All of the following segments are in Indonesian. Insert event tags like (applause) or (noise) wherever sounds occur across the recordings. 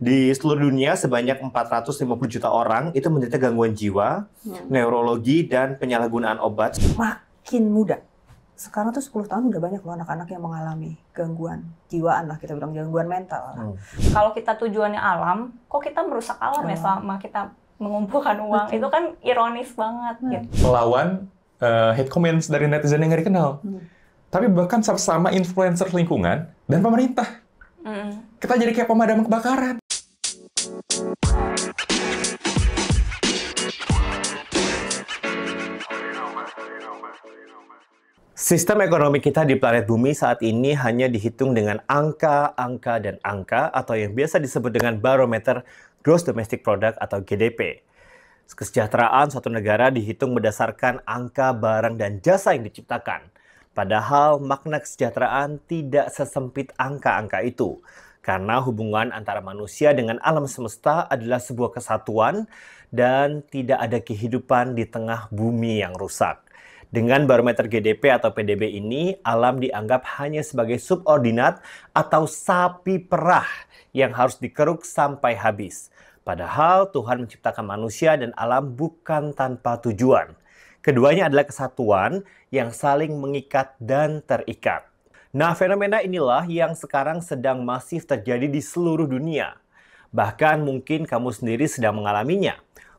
di seluruh dunia sebanyak 450 juta orang itu menderita gangguan jiwa, ya. neurologi dan penyalahgunaan obat. Makin muda. Sekarang tuh 10 tahun udah banyak loh anak-anak yang mengalami gangguan jiwaan lah kita bilang gangguan mental. Hmm. Kalau kita tujuannya alam, kok kita merusak alam ya selama kita mengumpulkan uang? Betul. Itu kan ironis banget hmm. gitu. Melawan uh, hate comments dari netizen yang gak dikenal. Hmm. Tapi bahkan sama influencer lingkungan dan pemerintah. Hmm. Kita jadi kayak pemadam kebakaran. Sistem ekonomi kita di planet bumi saat ini hanya dihitung dengan angka, angka, dan angka atau yang biasa disebut dengan barometer Gross Domestic Product atau GDP. Kesejahteraan suatu negara dihitung berdasarkan angka barang dan jasa yang diciptakan. Padahal makna kesejahteraan tidak sesempit angka-angka itu. Karena hubungan antara manusia dengan alam semesta adalah sebuah kesatuan dan tidak ada kehidupan di tengah bumi yang rusak. Dengan barometer GDP atau PDB ini, alam dianggap hanya sebagai subordinat atau sapi perah yang harus dikeruk sampai habis. Padahal Tuhan menciptakan manusia dan alam bukan tanpa tujuan. Keduanya adalah kesatuan yang saling mengikat dan terikat. Nah, fenomena inilah yang sekarang sedang masif terjadi di seluruh dunia. Bahkan mungkin kamu sendiri sedang mengalaminya.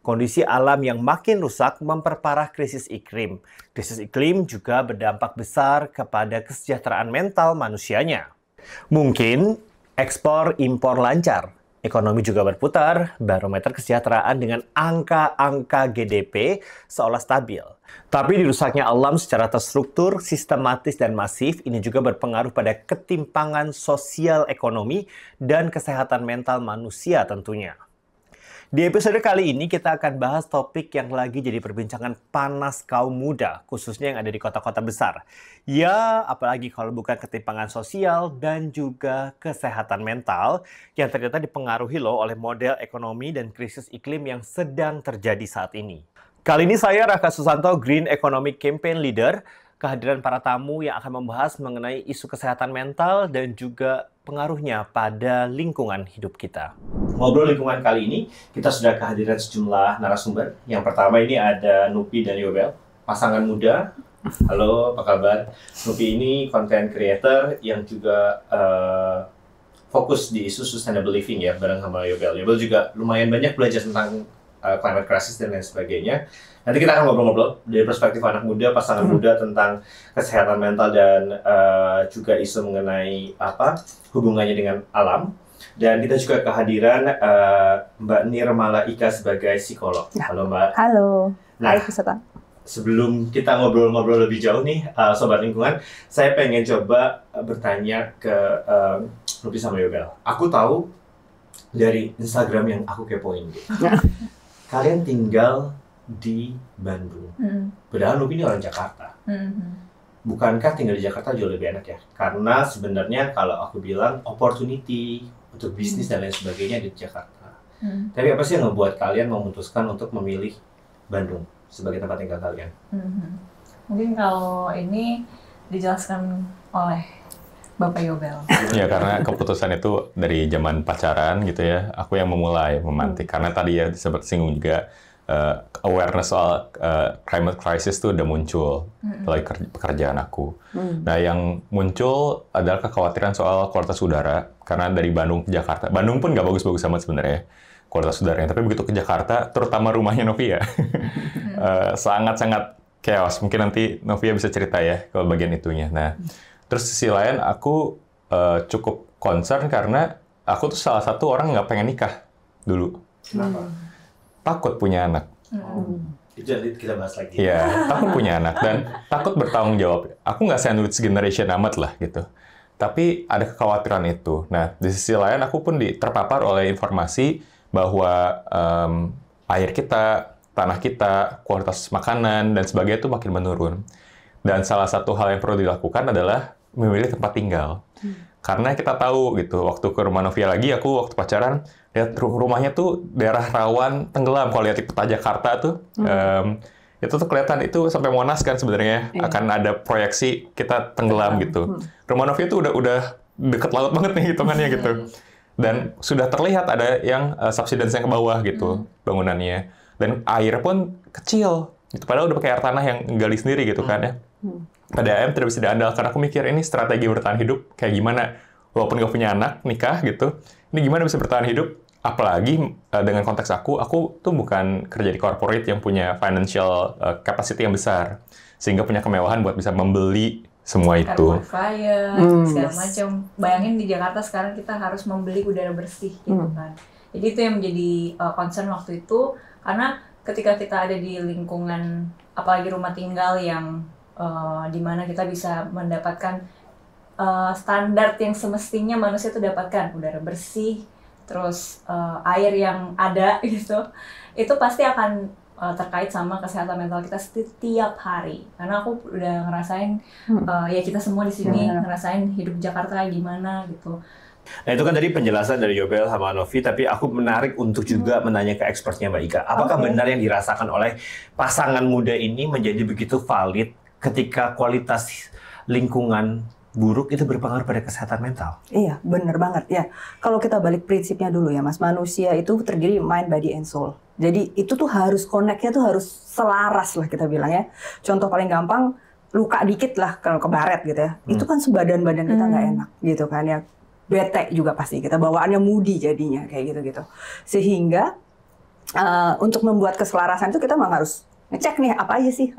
Kondisi alam yang makin rusak memperparah krisis iklim. Krisis iklim juga berdampak besar kepada kesejahteraan mental manusianya. Mungkin ekspor impor lancar, ekonomi juga berputar, barometer kesejahteraan dengan angka-angka GDP seolah stabil. Tapi dirusaknya alam secara terstruktur, sistematis, dan masif ini juga berpengaruh pada ketimpangan sosial ekonomi dan kesehatan mental manusia tentunya. Di episode kali ini kita akan bahas topik yang lagi jadi perbincangan panas kaum muda, khususnya yang ada di kota-kota besar. Ya, apalagi kalau bukan ketimpangan sosial dan juga kesehatan mental yang ternyata dipengaruhi loh oleh model ekonomi dan krisis iklim yang sedang terjadi saat ini. Kali ini saya Raka Susanto, Green Economic Campaign Leader, kehadiran para tamu yang akan membahas mengenai isu kesehatan mental dan juga pengaruhnya pada lingkungan hidup kita. Ngobrol lingkungan kali ini, kita sudah kehadiran sejumlah narasumber. Yang pertama ini ada Nupi dan Yobel, pasangan muda. Halo, apa kabar? Nupi ini content creator yang juga uh, fokus di isu sustainable living ya, bareng sama Yobel. Yobel juga lumayan banyak belajar tentang uh, climate crisis dan lain sebagainya. Nanti kita akan ngobrol-ngobrol dari perspektif anak muda, pasangan hmm. muda tentang kesehatan mental dan uh, juga isu mengenai apa hubungannya dengan alam. Dan kita juga kehadiran uh, Mbak Nirmala Ika sebagai psikolog. Nah. Halo Mbak. Halo. Nah, Hai peserta. Sebelum kita ngobrol-ngobrol lebih jauh nih, uh, sobat lingkungan, saya pengen coba bertanya ke uh, Rupi sama Yobel. Aku tahu dari Instagram yang aku kepoin gitu. Kalian tinggal di Bandung. Hmm. Padahal Nubi ini orang Jakarta. Hmm, hmm. Bukankah tinggal di Jakarta jauh lebih enak ya? Karena sebenarnya kalau aku bilang opportunity untuk hmm. bisnis hmm. dan lain sebagainya di Jakarta. Hmm. Tapi apa sih yang membuat kalian memutuskan untuk memilih Bandung sebagai tempat tinggal kalian? Hmm, hmm. Mungkin kalau ini dijelaskan oleh Bapak Yobel. Iya karena keputusan itu dari zaman pacaran gitu ya, aku yang memulai memantik. Karena tadi ya sempat singgung juga uh, awareness soal uh, climate crisis itu udah muncul mm-hmm. pekerjaan aku. Mm-hmm. Nah, yang muncul adalah kekhawatiran soal kualitas udara karena dari Bandung ke Jakarta. Bandung pun nggak bagus-bagus amat sebenarnya kualitas udaranya, tapi begitu ke Jakarta, terutama rumahnya Novia, mm-hmm. uh, (laughs) sangat-sangat chaos. Mungkin nanti Novia bisa cerita ya ke bagian itunya. Nah, mm-hmm. terus sisi lain aku uh, cukup concern karena aku tuh salah satu orang nggak pengen nikah dulu. Kenapa? Mm-hmm takut punya anak. Hmm. Itu nanti kita bahas lagi. Iya, takut punya anak dan takut bertanggung jawab. Aku nggak sandwich generation amat lah gitu. Tapi ada kekhawatiran itu. Nah, di sisi lain aku pun terpapar oleh informasi bahwa um, air kita, tanah kita, kualitas makanan, dan sebagainya itu makin menurun. Dan salah satu hal yang perlu dilakukan adalah memilih tempat tinggal. Hmm karena kita tahu gitu waktu ke rumah Novia lagi aku waktu pacaran lihat rumahnya tuh daerah rawan tenggelam kalau lihat di peta Jakarta tuh hmm. um, itu tuh kelihatan itu sampai Monas kan sebenarnya yeah. akan ada proyeksi kita tenggelam, gitu hmm. rumah Novia tuh udah udah deket laut banget nih hitungannya gitu hmm. dan sudah terlihat ada yang uh, eh, subsidence yang ke bawah gitu hmm. bangunannya dan air pun kecil gitu padahal udah pakai air tanah yang gali sendiri gitu hmm. kan ya hmm. PDAM tidak bisa diandalkan. Aku mikir ini strategi bertahan hidup kayak gimana. Walaupun gak punya anak, nikah gitu, ini gimana bisa bertahan hidup? Apalagi uh, dengan konteks aku, aku tuh bukan kerja di corporate yang punya financial uh, capacity yang besar. Sehingga punya kemewahan buat bisa membeli semua itu. fire, hmm. segala macam. Bayangin di Jakarta sekarang kita harus membeli udara bersih gitu hmm. kan. Jadi itu yang menjadi uh, concern waktu itu karena ketika kita ada di lingkungan apalagi rumah tinggal yang uh, eh, dimana kita bisa mendapatkan uh, standar yang semestinya manusia itu dapatkan udara bersih terus uh, air yang ada (laughs) gitu itu pasti akan uh, terkait sama kesehatan mental kita setiap hari karena aku udah ngerasain uh, ya kita semua di sini hmm. ngerasain hidup Jakarta gimana gitu Nah itu kan tadi penjelasan dari Yobel sama Novi, tapi aku menarik untuk juga hmm. menanya ke expertnya Mbak Ika. Apakah okay. benar yang dirasakan oleh pasangan muda ini menjadi begitu valid ketika kualitas lingkungan buruk itu berpengaruh pada kesehatan mental. Iya, bener banget ya. Kalau kita balik prinsipnya dulu ya, Mas, manusia itu terdiri mind, body, and soul. Jadi itu tuh harus connectnya tuh harus selaras lah kita bilang ya. Contoh paling gampang luka dikit lah kalau kebaret gitu ya. Hmm. Itu kan sebadan badan kita nggak hmm. enak gitu kan ya. Bete juga pasti kita bawaannya moody jadinya kayak gitu-gitu. Sehingga uh, untuk membuat keselarasan itu kita memang harus ngecek nih apa aja sih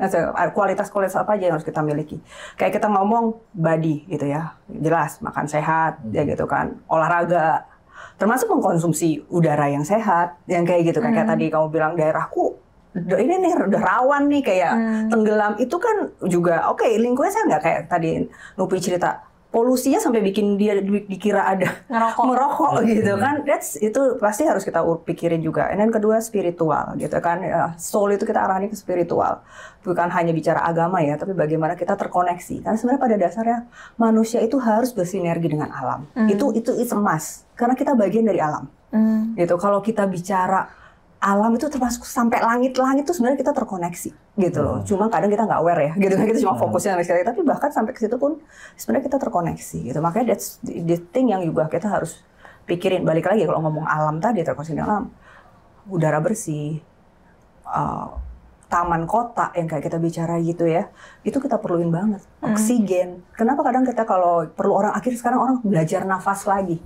kualitas-kualitas apa aja yang harus kita miliki. Kayak kita ngomong body gitu ya, jelas makan sehat hmm. ya gitu kan, olahraga, termasuk mengkonsumsi udara yang sehat, yang kayak gitu kan. kayak, hmm. kayak tadi kamu bilang daerahku ini nih udah rawan nih kayak hmm. tenggelam itu kan juga oke okay, lingkungannya saya nggak kayak tadi Nupi cerita polusinya sampai bikin dia dikira ada ngerokok merokok hmm. gitu kan that's itu pasti harus kita pikirin juga dan kedua spiritual gitu kan ya, soul itu kita arahin ke spiritual bukan hanya bicara agama ya tapi bagaimana kita terkoneksi karena sebenarnya pada dasarnya manusia itu harus bersinergi dengan alam mm. itu itu itu emas karena kita bagian dari alam mm. gitu kalau kita bicara alam itu termasuk sampai langit-langit itu sebenarnya kita terkoneksi gitu loh. Hmm. Cuma kadang kita nggak aware ya, gitu kan kita cuma hmm. fokusnya sama sekali. Tapi bahkan sampai ke situ pun sebenarnya kita terkoneksi gitu. Makanya that's the thing yang juga kita harus pikirin balik lagi kalau ngomong alam tadi terkoneksi dengan alam, udara bersih, uh, taman kota yang kayak kita bicara gitu ya, itu kita perluin banget. Hmm. Oksigen. Kenapa kadang kita kalau perlu orang akhir sekarang orang belajar nafas lagi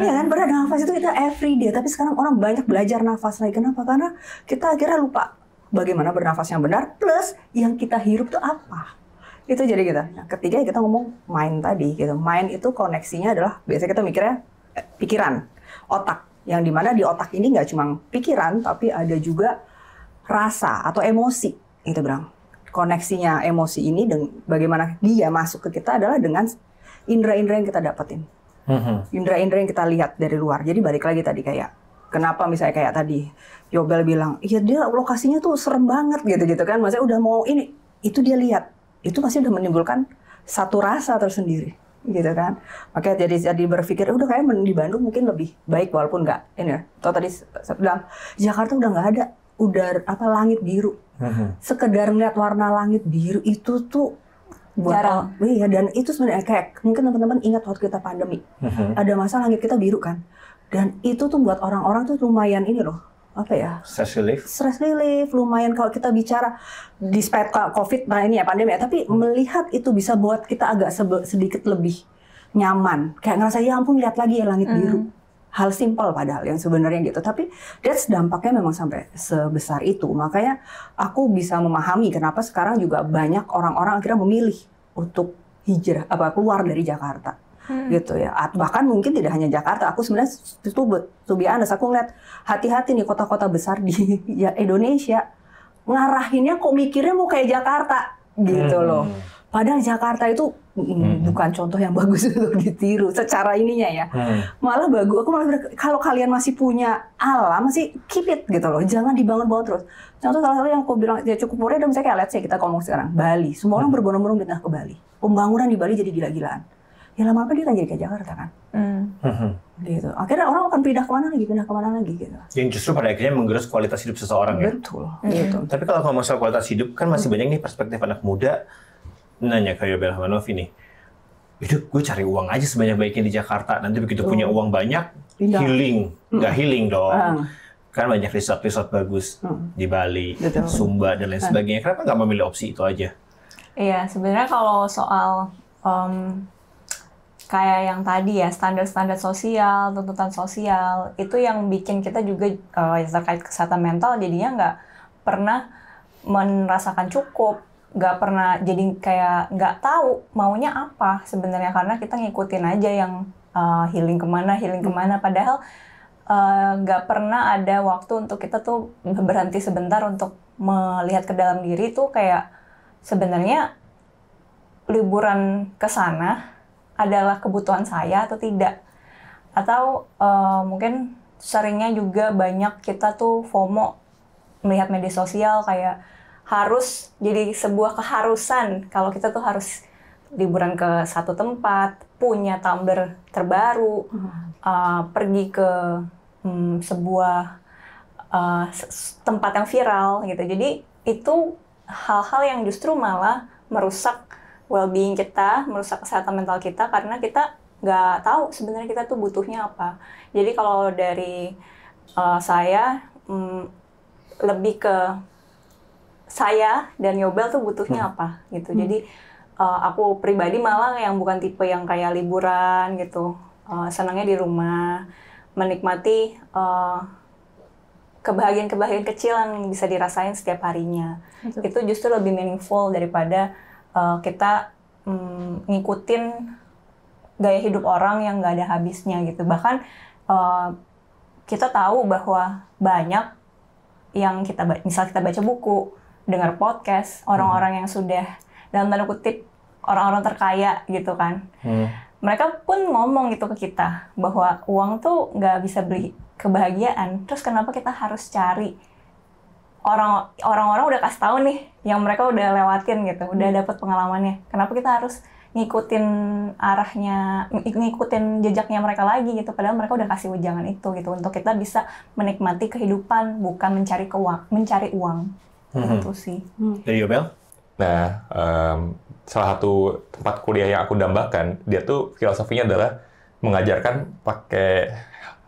Iya kan berat nafas itu kita everyday tapi sekarang orang banyak belajar nafas lagi kenapa karena kita akhirnya lupa bagaimana bernafas yang benar plus yang kita hirup itu apa itu jadi kita gitu. nah, ketiga ya kita ngomong mind tadi gitu mind itu koneksinya adalah biasanya kita mikirnya eh, pikiran otak yang dimana di otak ini nggak cuma pikiran tapi ada juga rasa atau emosi itu bilang koneksinya emosi ini bagaimana dia masuk ke kita adalah dengan indera-indera yang kita dapetin Mm-hmm. Indra-indra yang kita lihat dari luar. Jadi balik lagi tadi kayak kenapa misalnya kayak tadi Yobel bilang, "Iya dia lokasinya tuh serem banget gitu-gitu kan." Maksudnya udah mau ini itu dia lihat. Itu pasti udah menimbulkan satu rasa tersendiri gitu kan makanya jadi jadi berpikir udah kayak di Bandung mungkin lebih baik walaupun nggak ini ya. atau tadi bilang Jakarta udah nggak ada udah apa langit biru mm-hmm. sekedar ngeliat warna langit biru itu tuh buat jarang. Oh, iya dan itu sebenarnya kayak mungkin teman-teman ingat waktu kita pandemi mm-hmm. ada masa langit kita biru kan dan itu tuh buat orang-orang tuh lumayan ini loh apa ya stress relief stress relief lumayan kalau kita bicara di covid nah ini ya pandemi ya tapi hmm. melihat itu bisa buat kita agak sedikit lebih nyaman kayak ngerasa ya ampun lihat lagi ya langit hmm. biru hal simpel padahal yang sebenarnya gitu tapi that's dampaknya memang sampai sebesar itu makanya aku bisa memahami kenapa sekarang juga banyak orang-orang akhirnya memilih untuk hijrah apa keluar dari Jakarta hmm. gitu ya bahkan mungkin tidak hanya Jakarta aku sebenarnya itu tubianes aku ngeliat hati-hati nih kota-kota besar di (laughs) ya, Indonesia ngarahinnya kok mikirnya mau kayak Jakarta gitu hmm. loh padahal Jakarta itu hmm. bukan contoh yang (laughs) bagus untuk ditiru secara ininya ya. Hmm. Malah bagus. Aku malah kalau kalian masih punya alam masih keep it gitu loh. Jangan dibangun-bangun terus. Contoh salah satu yang aku bilang ya cukup ya, dan misalnya kayak lihat sih kita ngomong sekarang Bali. Semua orang hmm. berbondong-bondong pindah ke Bali. Pembangunan di Bali jadi gila-gilaan. Ya lama-lama dia akan jadi kayak Jakarta kan. Hmm. Hmm, hmm. Gitu. Akhirnya orang akan pindah ke mana lagi, pindah ke mana lagi gitu. Yang justru pada akhirnya menggerus kualitas hidup seseorang Betul, ya. Betul. Hmm. Gitu. Tapi kalau ngomong soal kualitas hidup kan masih hmm. banyak nih perspektif anak muda nanya ke Yobel Hamanovi nih, itu gue cari uang aja sebanyak-banyaknya di Jakarta. Nanti begitu punya hmm. uang banyak, Pindah. healing. Hmm. Nggak healing dong. Uh. Kan banyak resort-resort bagus uh. di Bali, Betul. Sumba, dan lain ah. sebagainya. Kenapa nggak memilih opsi itu aja? Iya, sebenarnya kalau soal um, kayak yang tadi ya, standar-standar sosial, tuntutan sosial, itu yang bikin kita juga uh, terkait kesehatan mental jadinya nggak pernah merasakan cukup nggak pernah jadi kayak nggak tahu maunya apa sebenarnya karena kita ngikutin aja yang uh, healing kemana healing kemana padahal eh, nggak uh, pernah ada waktu untuk kita tuh berhenti sebentar untuk melihat ke dalam diri tuh kayak sebenarnya liburan ke sana adalah kebutuhan saya atau tidak atau uh, mungkin seringnya juga banyak kita tuh FOMO melihat media sosial kayak harus jadi sebuah keharusan kalau kita tuh harus liburan ke satu tempat, punya tumbler terbaru, uh, pergi ke um, sebuah uh, tempat yang viral gitu. Jadi itu hal-hal yang justru malah merusak well-being kita, merusak kesehatan mental kita karena kita nggak tahu sebenarnya kita tuh butuhnya apa. Jadi kalau dari uh, saya um, lebih ke saya dan Yobel tuh butuhnya hmm. apa gitu. Hmm. Jadi uh, aku pribadi malah yang bukan tipe yang kayak liburan gitu. Uh, senangnya di rumah, menikmati kebahagiaan kebahagiaan-kebahagiaan kecil yang bisa dirasain setiap harinya. Hmm. Itu justru lebih meaningful daripada uh, kita um, ngikutin gaya hidup orang yang nggak ada habisnya gitu. Bahkan uh, kita tahu bahwa banyak yang kita misal kita baca buku dengar podcast orang-orang yang sudah dalam tanda kutip orang-orang terkaya gitu kan. Hmm. Mereka pun ngomong gitu ke kita bahwa uang tuh nggak bisa beli kebahagiaan. Terus kenapa kita harus cari orang orang-orang udah kasih tahu nih yang mereka udah lewatin gitu, udah hmm. dapet pengalamannya. Kenapa kita harus ngikutin arahnya, ngikutin jejaknya mereka lagi gitu. Padahal mereka udah kasih wejangan itu gitu untuk kita bisa menikmati kehidupan bukan mencari keuang, mencari uang hmm. itu sih. Hmm. Dari Yobel? Nah, um, salah satu tempat kuliah yang aku dambakan, dia tuh filosofinya adalah mengajarkan pakai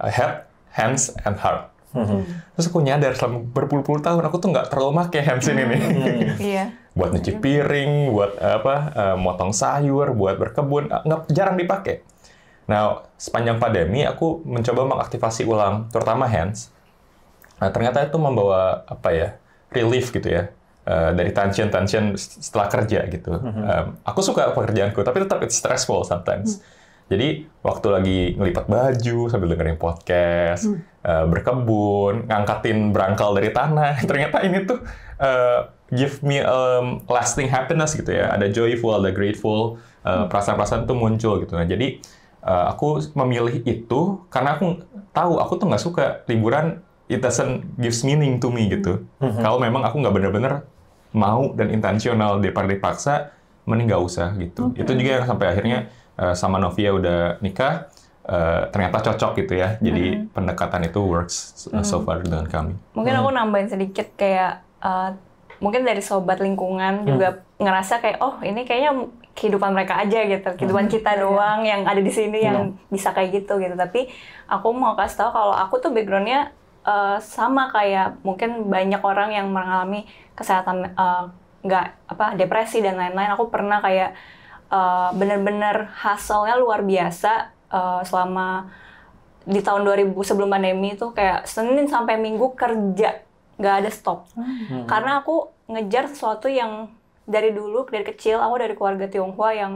head, hands, and heart. Hmm. hmm. Terus aku nyadar selama berpuluh-puluh tahun aku tuh nggak terlalu pakai hands ini nih. Hmm. (laughs) Iya. buat iya. nyuci piring, buat apa, uh, motong sayur, buat berkebun, eh, nggak jarang dipakai. Nah, sepanjang pandemi aku mencoba mengaktifasi ulang, terutama hands. Nah, ternyata itu membawa apa ya? relief gitu ya uh, dari tension tension setelah kerja gitu. Um, aku suka pekerjaanku tapi tetap it's stressful sometimes. Mm. Jadi waktu lagi ngelipat baju sambil dengerin podcast, uh, berkebun, ngangkatin berangkal dari tanah, (laughs) ternyata ini tuh uh, give me um, lasting happiness gitu ya. Ada joyful, ada grateful, uh, perasaan-perasaan tuh muncul gitu. Nah jadi uh, aku memilih itu karena aku tahu aku tuh nggak suka liburan it doesn't gives meaning to me gitu. Mm-hmm. Kalau memang aku nggak bener-bener mau dan intensional depar dipaksa, mending nggak usah gitu. Okay. Itu juga yang sampai akhirnya uh, sama Novia udah nikah, Uh, ternyata cocok gitu ya. Jadi hmm. pendekatan itu works uh, so mm-hmm. far dengan kami. Mungkin hmm. aku mm. nambahin sedikit kayak uh, mungkin dari sobat lingkungan hmm. juga ngerasa kayak oh ini kayaknya kehidupan mereka aja gitu, kehidupan mm. kita iya. doang yang ada di sini yang iya. bisa kayak gitu gitu. Tapi aku mau kasih tahu kalau aku tuh backgroundnya uh, sama kayak mungkin banyak orang yang mengalami kesehatan eh, nggak uh, apa depresi dan lain-lain aku pernah kayak uh, bener-bener hasilnya luar biasa uh, selama di tahun 2000 sebelum pandemi itu kayak Senin sampai Minggu kerja nggak ada stop hmm. karena aku ngejar sesuatu yang dari dulu dari kecil aku dari keluarga Tionghoa yang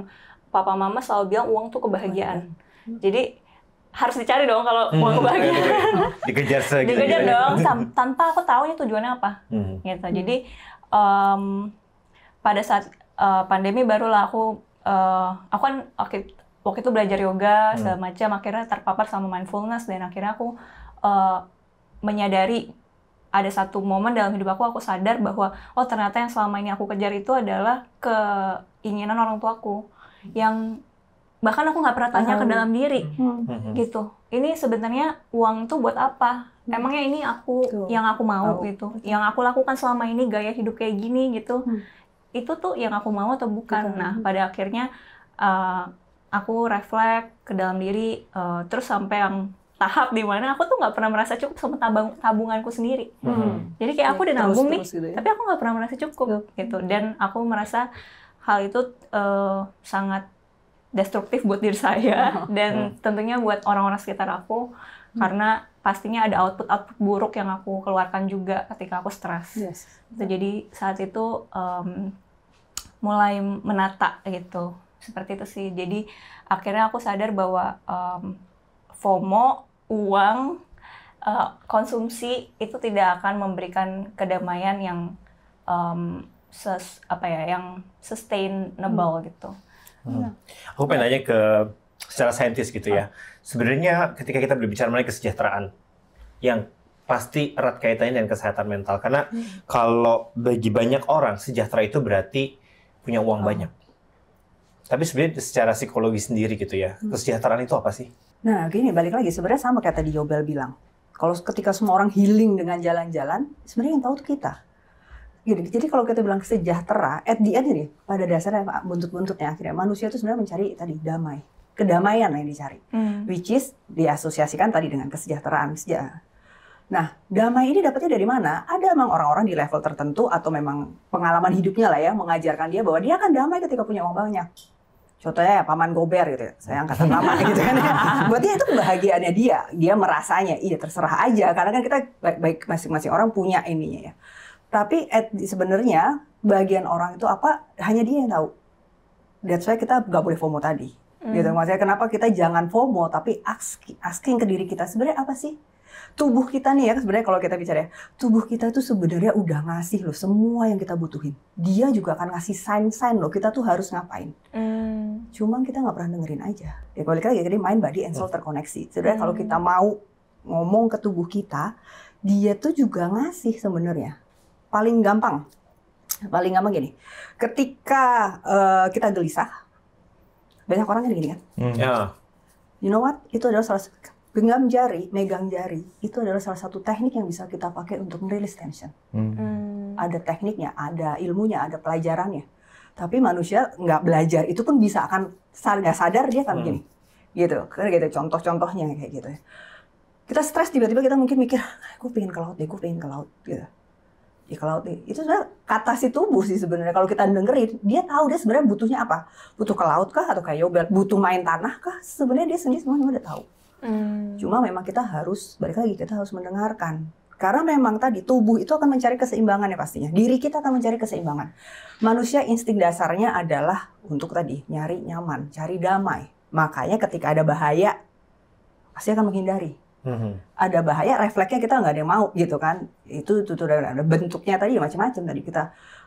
papa mama selalu bilang uang tuh kebahagiaan hmm. jadi harus dicari dong kalau hmm. mau kebahagiaan. Iya, iya, iya. Dikejar (laughs) segitu. Dikejar dong, tanpa aku tahu ini tujuannya apa. Hmm. Gitu. Jadi um, pada saat uh, pandemi barulah aku uh, aku kan waktu, waktu itu belajar yoga hmm. segala macam akhirnya terpapar sama mindfulness dan akhirnya aku uh, menyadari ada satu momen dalam hidup aku aku sadar bahwa oh ternyata yang selama ini aku kejar itu adalah keinginan orang tuaku yang bahkan aku nggak pernah tanya ke dalam diri hmm. Hmm. Hmm. hmm. gitu ini sebenarnya uang tuh buat apa hmm. emangnya ini aku Tuh. yang aku mau oh. gitu yang aku lakukan selama ini gaya hidup kayak gini gitu hmm. itu tuh yang aku mau atau bukan nah pada akhirnya uh, aku reflek ke dalam diri uh, terus sampai yang tahap di mana aku tuh nggak pernah merasa cukup sama tabung tabunganku sendiri. Hmm. Jadi kayak aku udah nabung nih, gitu ya. tapi aku nggak pernah merasa cukup gitu. Dan aku merasa hal itu uh, sangat destruktif buat diri saya uh-huh. dan hmm. tentunya buat orang-orang sekitar aku hmm. karena pastinya ada output-output buruk yang aku keluarkan juga ketika aku stres. Yes. Gitu. Jadi saat itu um, mulai menata gitu seperti itu sih. Jadi akhirnya aku sadar bahwa um, FOMO, uang, uh, konsumsi itu tidak akan memberikan kedamaian yang um, ses apa ya yang sustainable hmm. gitu. Hmm. Iya. Aku pengen nanya ke secara saintis gitu ya. Ah. Sebenarnya ketika kita berbicara mengenai kesejahteraan yang pasti erat kaitannya dengan kesehatan mental karena hmm. kalau bagi banyak orang sejahtera itu berarti punya uang hmm. banyak. Tapi sebenarnya secara psikologi sendiri gitu ya, hmm. kesejahteraan itu apa sih? Nah, gini balik lagi sebenarnya sama kayak tadi Yobel bilang. Kalau ketika semua orang healing dengan jalan-jalan, sebenarnya yang tahu itu kita. Gini, jadi kalau kita bilang sejahtera, at the end ini pada dasarnya buntut-buntutnya akhirnya manusia itu sebenarnya mencari tadi damai, kedamaian yang dicari, hmm. which is diasosiasikan tadi dengan kesejahteraan. Nah, damai ini dapatnya dari mana? Ada memang orang-orang di level tertentu atau memang pengalaman hidupnya lah ya mengajarkan dia bahwa dia akan damai ketika punya uang banyak. Contohnya ya paman Gober gitu ya, saya angkat nama (laughs) gitu kan. Ya. Buat dia itu kebahagiaannya dia, dia merasanya, iya terserah aja. Karena kan kita baik-baik masing-masing orang punya ininya ya tapi eh, sebenarnya bagian orang itu apa hanya dia yang tahu. That's saya kita nggak boleh FOMO tadi. Mm. Gitu maksudnya kenapa kita jangan FOMO tapi asking, asking ke diri kita sebenarnya apa sih? Tubuh kita nih ya kan sebenarnya kalau kita bicara ya, tubuh kita itu sebenarnya udah ngasih loh semua yang kita butuhin. Dia juga akan ngasih sign-sign loh kita tuh harus ngapain. Mm. Cuman kita nggak pernah dengerin aja. Ya kalau lagi jadi mind body and soul terkoneksi. Sebenarnya mm. kalau hmm. kita mau ngomong ke tubuh kita, dia tuh juga ngasih sebenarnya paling gampang paling gampang gini ketika uh, kita gelisah banyak orang yang gini kan hmm. yeah. you know what itu adalah salah satu genggam jari megang jari itu adalah salah satu teknik yang bisa kita pakai untuk merilis tension hmm. hmm. ada tekniknya ada ilmunya ada pelajarannya tapi manusia nggak belajar itu pun bisa akan nggak sadar dia kan hmm. gitu karena gitu contoh-contohnya kayak gitu ya kita stres tiba-tiba kita mungkin mikir ah, aku pengen ke laut deh aku pengen ke laut gitu ya kalau itu sebenarnya kata si tubuh sih sebenarnya kalau kita dengerin dia tahu dia sebenarnya butuhnya apa butuh ke laut kah atau kayak yogurt butuh main tanah kah sebenarnya dia sendiri semua udah tahu hmm. cuma memang kita harus balik lagi kita harus mendengarkan karena memang tadi tubuh itu akan mencari keseimbangan ya pastinya. Diri kita akan mencari keseimbangan. Manusia insting dasarnya adalah untuk tadi nyari nyaman, cari damai. Makanya ketika ada bahaya pasti akan menghindari hmm. ada bahaya refleksnya kita nggak ada yang mau gitu kan itu itu ada bentuknya tadi ya, macam-macam tadi kita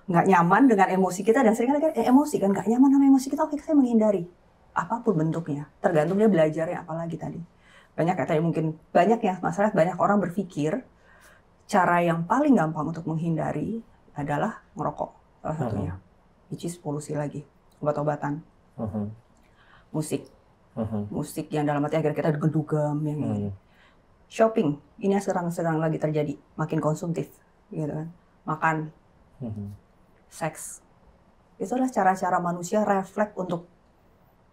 nggak nyaman dengan emosi kita dan sering kan eh, emosi kan nggak nyaman sama emosi kita oke kita menghindari apapun bentuknya tergantung dia belajarnya apalagi tadi banyak ya tadi mungkin banyak ya masalah banyak orang berpikir cara yang paling gampang untuk menghindari adalah merokok salah mm-hmm. satunya hmm. which is polusi lagi obat-obatan hmm. musik hmm. musik yang dalam hati akhirnya kita gedugam yang yang hmm shopping ini sekarang sedang lagi terjadi makin konsumtif gitu kan makan mm-hmm. seks itu adalah cara-cara manusia refleks untuk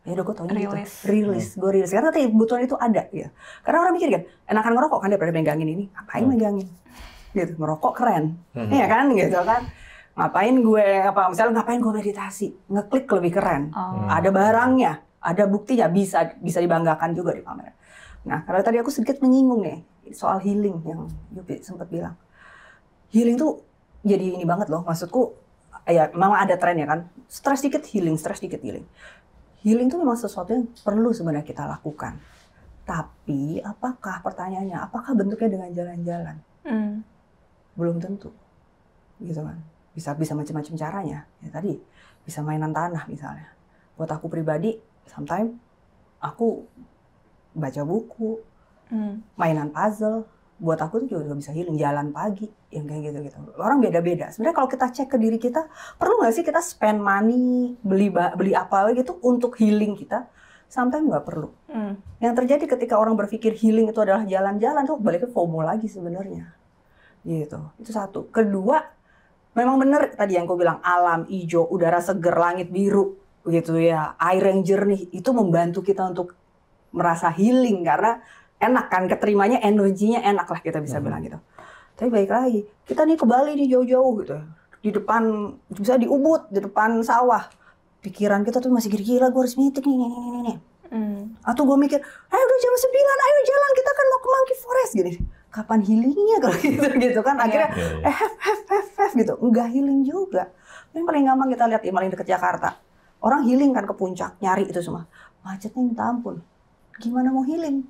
ya udah gue tau gitu rilis gue rilis karena kebutuhan itu ada ya karena orang mikir kan enakan ngerokok kan dia daripada megangin ini ngapain hmm. megangin gitu ngerokok keren hmm. ya kan gitu kan ngapain gue apa misalnya ngapain gue meditasi ngeklik lebih keren oh. Mm. ada barangnya ada buktinya bisa bisa dibanggakan juga di pameran Nah, karena tadi aku sedikit menyinggung nih soal healing yang Yupi sempat bilang. Healing tuh jadi ini banget loh, maksudku ya memang ada tren ya kan. Stres dikit healing, stres dikit healing. Healing tuh memang sesuatu yang perlu sebenarnya kita lakukan. Tapi apakah pertanyaannya, apakah bentuknya dengan jalan-jalan? Mm. Belum tentu, gitu kan. Bisa bisa macam-macam caranya. Ya tadi bisa mainan tanah misalnya. Buat aku pribadi, sometimes aku baca buku, hmm. mainan puzzle. Buat aku tuh juga bisa healing, jalan pagi, yang kayak gitu-gitu. Orang beda-beda. Sebenarnya kalau kita cek ke diri kita, perlu nggak sih kita spend money, beli beli apa gitu untuk healing kita? Sometimes nggak perlu. Hmm. Yang terjadi ketika orang berpikir healing itu adalah jalan-jalan, tuh balik ke FOMO lagi sebenarnya. Gitu. Itu satu. Kedua, memang benar tadi yang aku bilang, alam, hijau, udara seger, langit biru, gitu ya air yang jernih itu membantu kita untuk merasa healing karena enak kan keterimanya energinya enak lah kita bisa hmm. bilang gitu. Tapi baik lagi, kita nih ke Bali nih jauh-jauh gitu. Di depan bisa di Ubud, di depan sawah. Pikiran kita tuh masih gila-gila gue harus meeting nih nih nih nih. Hmm. Atau gue mikir, ayo udah jam 9, ayo jalan kita kan mau ke Monkey Forest gini. Kapan healingnya kalau (laughs) gitu gitu kan? Iya. Akhirnya yeah, iya. eh hef, hef, hef, gitu. Enggak healing juga. Yang paling gampang kita lihat ya paling dekat Jakarta. Orang healing kan ke puncak, nyari itu semua. Macetnya minta ampun gimana mau healing?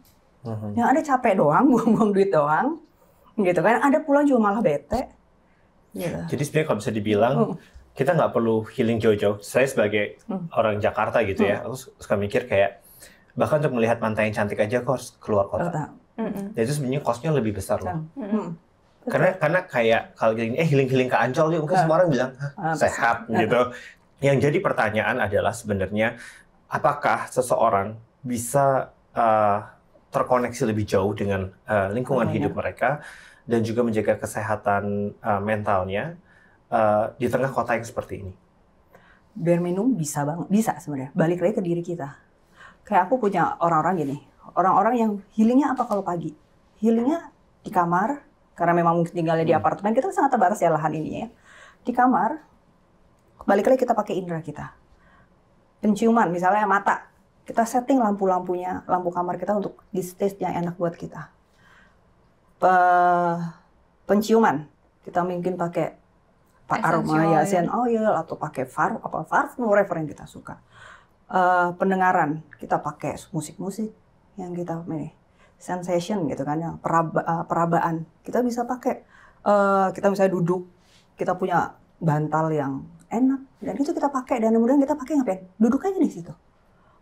Uhum. Mm-hmm. Yang ada capek doang, (laughs) buang-buang duit doang, gitu kan. Ada pulang juga malah bete. Gitu. Jadi sebenarnya kalau bisa dibilang uhum. kita nggak perlu healing jojo. Saya sebagai uhum. Mm. orang Jakarta gitu uhum. ya, mm. aku suka mikir kayak bahkan untuk melihat pantai yang cantik aja aku harus keluar kota. Jadi itu sebenarnya kosnya lebih besar loh. Mm. Karena karena kayak kalau gini, eh healing-healing ke Ancol ya mungkin semua orang bilang ah, sehat uhum. gitu. Yang jadi pertanyaan adalah sebenarnya apakah seseorang bisa uh, terkoneksi lebih jauh dengan uh, lingkungan oh, hidup mereka dan juga menjaga kesehatan uh, mentalnya uh, di tengah kota yang seperti ini. Biar minum bisa banget, bisa sebenarnya. Balik lagi ke diri kita. Kayak aku punya orang-orang gini, orang-orang yang healingnya apa kalau pagi? Healingnya di kamar, karena memang mungkin tinggalnya di hmm. apartemen, kita sangat terbatas ya lahan ini ya. Di kamar, balik lagi kita pakai indera kita. Penciuman, misalnya mata, kita setting lampu-lampunya, lampu kamar kita untuk di stage yang enak buat kita. Pe penciuman, kita mungkin pakai pak aroma ya, ya. oil atau pakai far apa parfum whatever yang kita suka. Uh, pendengaran, kita pakai musik-musik yang kita ini sensation gitu kan yang peraba, e, perabaan. Kita bisa pakai uh, kita misalnya duduk, kita punya bantal yang enak dan itu kita pakai dan kemudian kita pakai ngapain duduk aja di situ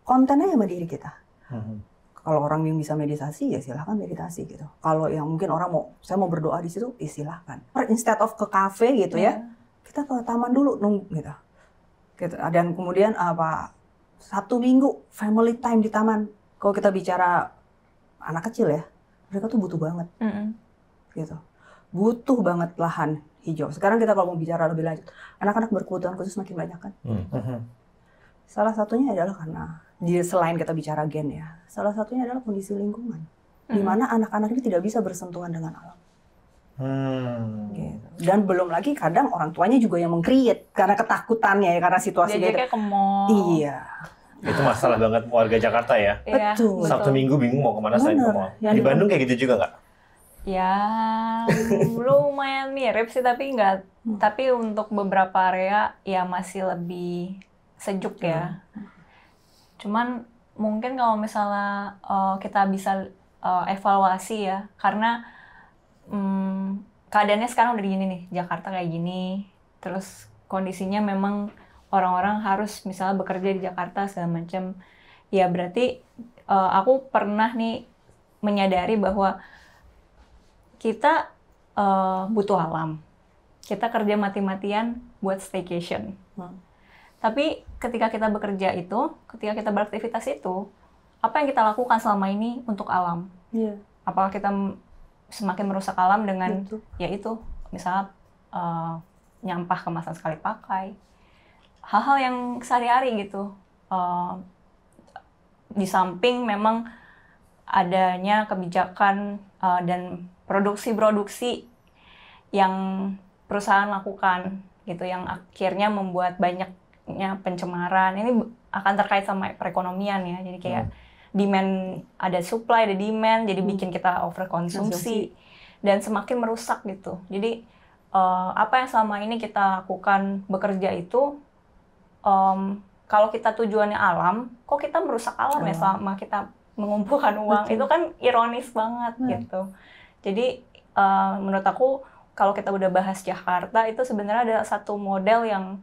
Kontennya aja ya sama diri kita. Hmm. Kalau orang yang bisa meditasi ya silahkan meditasi gitu. Kalau yang mungkin orang mau saya mau berdoa di situ, ya silahkan. Instead of ke kafe gitu yeah. ya, hmm. kita ke taman dulu nunggu gitu. gitu. Ah, dan kemudian ah, apa Sabtu Minggu family time di taman. Kalau kita bicara anak kecil ya, mereka tuh butuh banget. -hmm. Gitu. Butuh banget lahan hijau. Sekarang kita kalau mau bicara lebih lanjut, anak-anak berkebutuhan khusus makin banyak kan? Hmm. Hmm. Salah satunya adalah karena di selain kita bicara gen ya, salah satunya adalah kondisi lingkungan, hmm. di mana anak-anak ini tidak bisa bersentuhan dengan alam. Hmm. Gitu. Dan belum lagi kadang orang tuanya juga yang mengkreat karena ketakutannya ya karena situasi dia. Iya. Itu masalah banget warga Jakarta ya. Iya. Betul. Sabtu betul. Minggu bingung mau kemana selain mau. Ya, di Bandung kayak gitu juga nggak? Ya, lumayan mirip sih tapi nggak. Hmm. Tapi untuk beberapa area ya masih lebih sejuk ya. Hmm. Cuman mungkin kalau misalnya uh, kita bisa uh, evaluasi ya, karena um, keadaannya sekarang udah gini nih, Jakarta kayak gini, terus kondisinya memang orang-orang harus misalnya bekerja di Jakarta segala macam, ya berarti uh, aku pernah nih menyadari bahwa kita uh, butuh alam, kita kerja mati-matian buat staycation. Hmm tapi ketika kita bekerja itu, ketika kita beraktivitas itu, apa yang kita lakukan selama ini untuk alam? Yeah. Apakah kita semakin merusak alam dengan Betul. ya itu misalnya uh, eh, nyampah kemasan sekali pakai, hal-hal yang sehari-hari gitu. Uh, di samping memang adanya kebijakan uh, dan produksi-produksi yang perusahaan lakukan gitu yang akhirnya membuat banyak dampaknya pencemaran ini akan terkait sama perekonomian ya. Jadi kayak hmm. demand ada supply, ada demand, jadi hmm. bikin kita overkonsumsi dan semakin merusak gitu. Jadi uh, apa yang selama ini kita lakukan bekerja itu um, kalau kita tujuannya alam, kok kita merusak alam oh. ya selama kita mengumpulkan uang? Itu kan ironis banget hmm. gitu. Jadi uh, menurut aku kalau kita udah bahas Jakarta itu sebenarnya ada satu model yang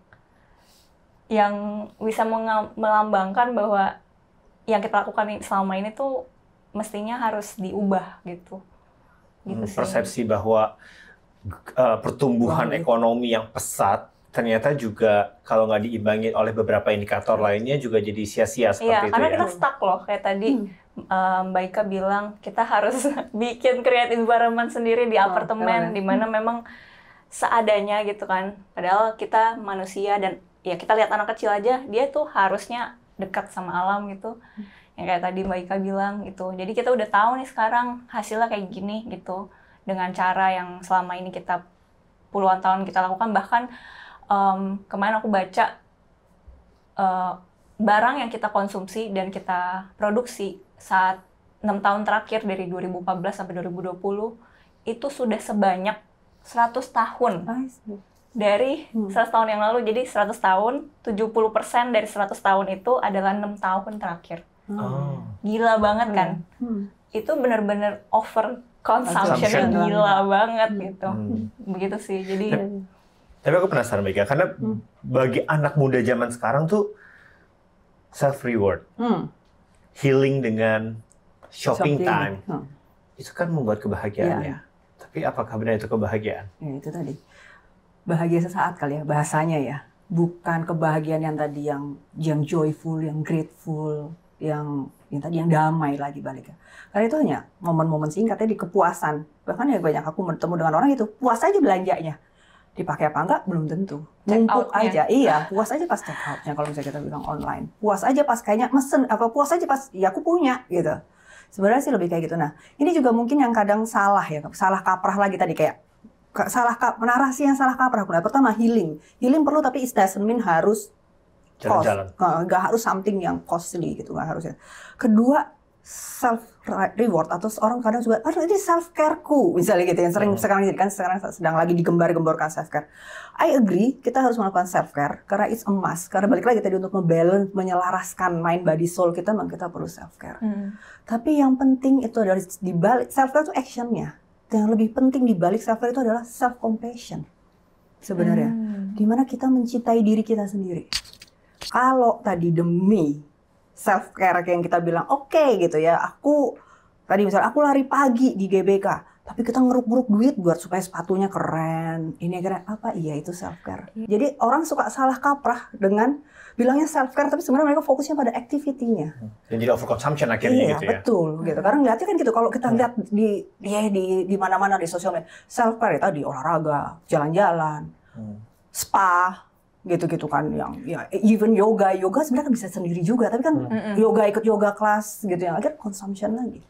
yang bisa melambangkan bahwa yang kita lakukan selama ini tuh mestinya harus diubah gitu. gitu hmm, persepsi bahwa uh, pertumbuhan Bang, ekonomi yang pesat ternyata juga kalau nggak diimbangi oleh beberapa indikator lainnya juga jadi sia-sia iya, seperti ya, itu karena ya. kita stuck loh kayak tadi hmm. um, Mbak Ika bilang kita harus (laughs) bikin create environment sendiri di oh, apartemen di mana memang seadanya gitu kan padahal kita manusia dan ya kita lihat anak kecil aja dia tuh harusnya dekat sama alam gitu hmm. yang kayak tadi Mbak Ika bilang gitu jadi kita udah tahu nih sekarang hasilnya kayak gini gitu dengan cara yang selama ini kita puluhan tahun kita lakukan bahkan um, kemarin aku baca uh, barang yang kita konsumsi dan kita produksi saat enam tahun terakhir dari 2014 sampai 2020 itu sudah sebanyak 100 tahun dari hmm. 100 tahun yang lalu. Jadi 100 tahun, 70% dari 100 tahun itu adalah 6 tahun terakhir. Oh. Gila banget hmm. kan? Hmm. Itu benar-benar over consumption gila hmm. banget hmm. gitu. Hmm. Begitu sih. Jadi tapi, tapi aku penasaran Mika karena hmm. bagi anak muda zaman sekarang tuh self reward. Hmm. Healing dengan shopping, shopping. time. Hmm. Itu kan membuat kebahagiaan ya. ya. Tapi apakah benar itu kebahagiaan? Ya, itu tadi bahagia sesaat kali ya bahasanya ya bukan kebahagiaan yang tadi yang yang joyful yang grateful yang yang tadi yang damai lagi balik ya karena itu hanya momen-momen singkatnya di kepuasan bahkan ya banyak aku bertemu dengan orang itu puas aja belanjanya dipakai apa enggak belum tentu mumpuk aja iya puas aja pas check outnya kalau misalnya kita bilang online puas aja pas kayaknya mesen apa puas aja pas ya aku punya gitu sebenarnya sih lebih kayak gitu nah ini juga mungkin yang kadang salah ya salah kaprah lagi tadi kayak gak salah narasi yang salah kaprah. Nah, pertama healing. Healing perlu tapi it doesn't mean harus cost. Jalan harus something yang costly gitu, nggak harusnya. Kedua, self reward atau orang kadang juga aduh ini self care ku misalnya gitu yang sering hmm. sekarang kan sekarang sedang lagi digembar-gemborkan self care. I agree kita harus melakukan self care karena it's a must karena balik lagi tadi untuk membalance menyelaraskan mind body soul kita memang kita perlu self care. Hmm. Tapi yang penting itu dari balik self care itu actionnya yang lebih penting di balik self care itu adalah self compassion sebenarnya. Hmm. Dimana kita mencintai diri kita sendiri. Kalau tadi demi self care kayak yang kita bilang, oke okay, gitu ya, aku tadi misalnya aku lari pagi di GBK, tapi kita ngeruk-ngeruk duit buat supaya sepatunya keren. Ini keren apa? Iya itu self care. Iya. Jadi orang suka salah kaprah dengan bilangnya self care tapi sebenarnya mereka fokusnya pada activity-nya. Dan hmm. jadi over consumption akhirnya iya, gitu ya. betul hmm. gitu. Karena ngeliatnya kan gitu kalau kita hmm. lihat di ya, di di mana-mana di sosial media self care ya, di olahraga, jalan-jalan, hmm. spa gitu-gitu kan yang ya even yoga yoga sebenarnya kan bisa sendiri juga tapi kan hmm. yoga ikut yoga kelas gitu yang akhirnya consumption lagi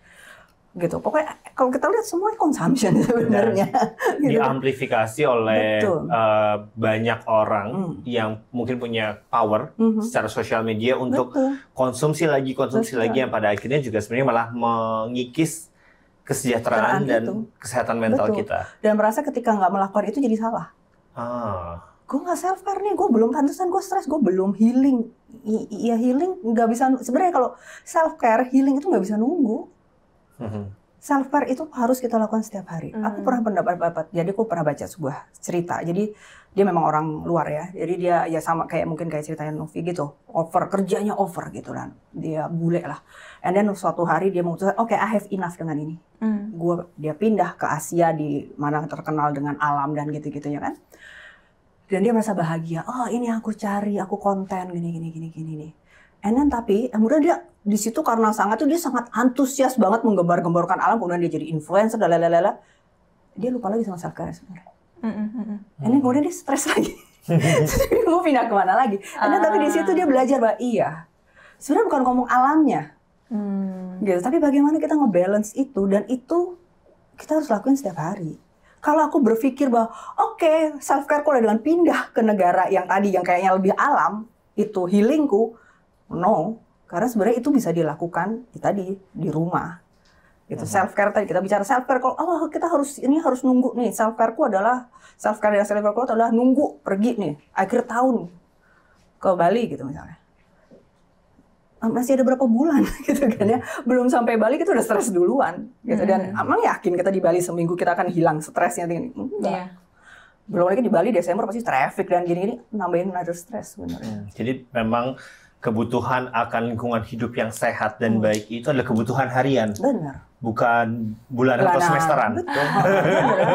gitu. Pokoknya kalau kita lihat semuanya consumption sebenarnya. (laughs) gitu. Diamplifikasi oleh uh, banyak orang hmm. yang mungkin punya power hmm. secara sosial media untuk Betul. konsumsi lagi, konsumsi Betul. lagi yang pada akhirnya juga sebenarnya malah mengikis kesejahteraan dan itu. kesehatan mental Betul. kita. Dan merasa ketika nggak melakukan itu jadi salah. Ah gue nggak self care nih, gue belum pantesan gue stres, gue belum healing. I iya healing nggak bisa sebenarnya kalau self care healing itu nggak bisa nunggu. Mm-hmm. Self care itu harus kita lakukan setiap hari. Mm. Aku pernah pendapat pendapat. Jadi aku pernah baca sebuah cerita. Jadi dia memang orang luar ya. Jadi dia ya sama kayak mungkin kayak ceritanya Novi gitu. Over kerjanya over gitu kan. Dia bule lah. And then suatu hari dia memutuskan, oke okay, I have enough dengan ini. Mm. Gua dia pindah ke Asia di mana terkenal dengan alam dan gitu-gitunya kan dan dia merasa bahagia oh ini aku cari aku konten gini gini gini gini nih Enen tapi kemudian dia di situ karena sangat tuh dia sangat antusias banget menggembar-gemborkan alam kemudian dia jadi influencer dan lalala. dia lupa lagi sama self care sebenarnya. Mm -hmm. Enen kemudian dia stres lagi. (laughs) mau pindah kemana lagi? Enen tapi di situ dia belajar bahwa iya sebenarnya bukan ngomong alamnya, hmm. gitu. Tapi bagaimana kita ngebalance itu dan itu kita harus lakuin setiap hari kalau aku berpikir bahwa oke okay, self care kalau dengan pindah ke negara yang tadi yang kayaknya lebih alam itu healingku No, karena sebenarnya itu bisa dilakukan di tadi di rumah. itu hmm Self care tadi kita bicara self care kalau oh kita harus ini harus nunggu nih self careku adalah self care dan self care adalah nunggu pergi nih akhir tahun ke Bali gitu misalnya ah, masih ada berapa bulan (laughs) gitu kan ya mhm. belum sampai Bali kita udah stres duluan gitu dan mhm. emang yakin kita di Bali seminggu kita akan hilang stresnya enggak iya. belum lagi di Bali Desember pasti traffic dan gini-gini nambahin another stress sebenarnya hmm, jadi memang kebutuhan akan lingkungan hidup yang sehat dan hmm. baik itu adalah kebutuhan harian. Benar. Bukan bulanan atau semesteran. Betul.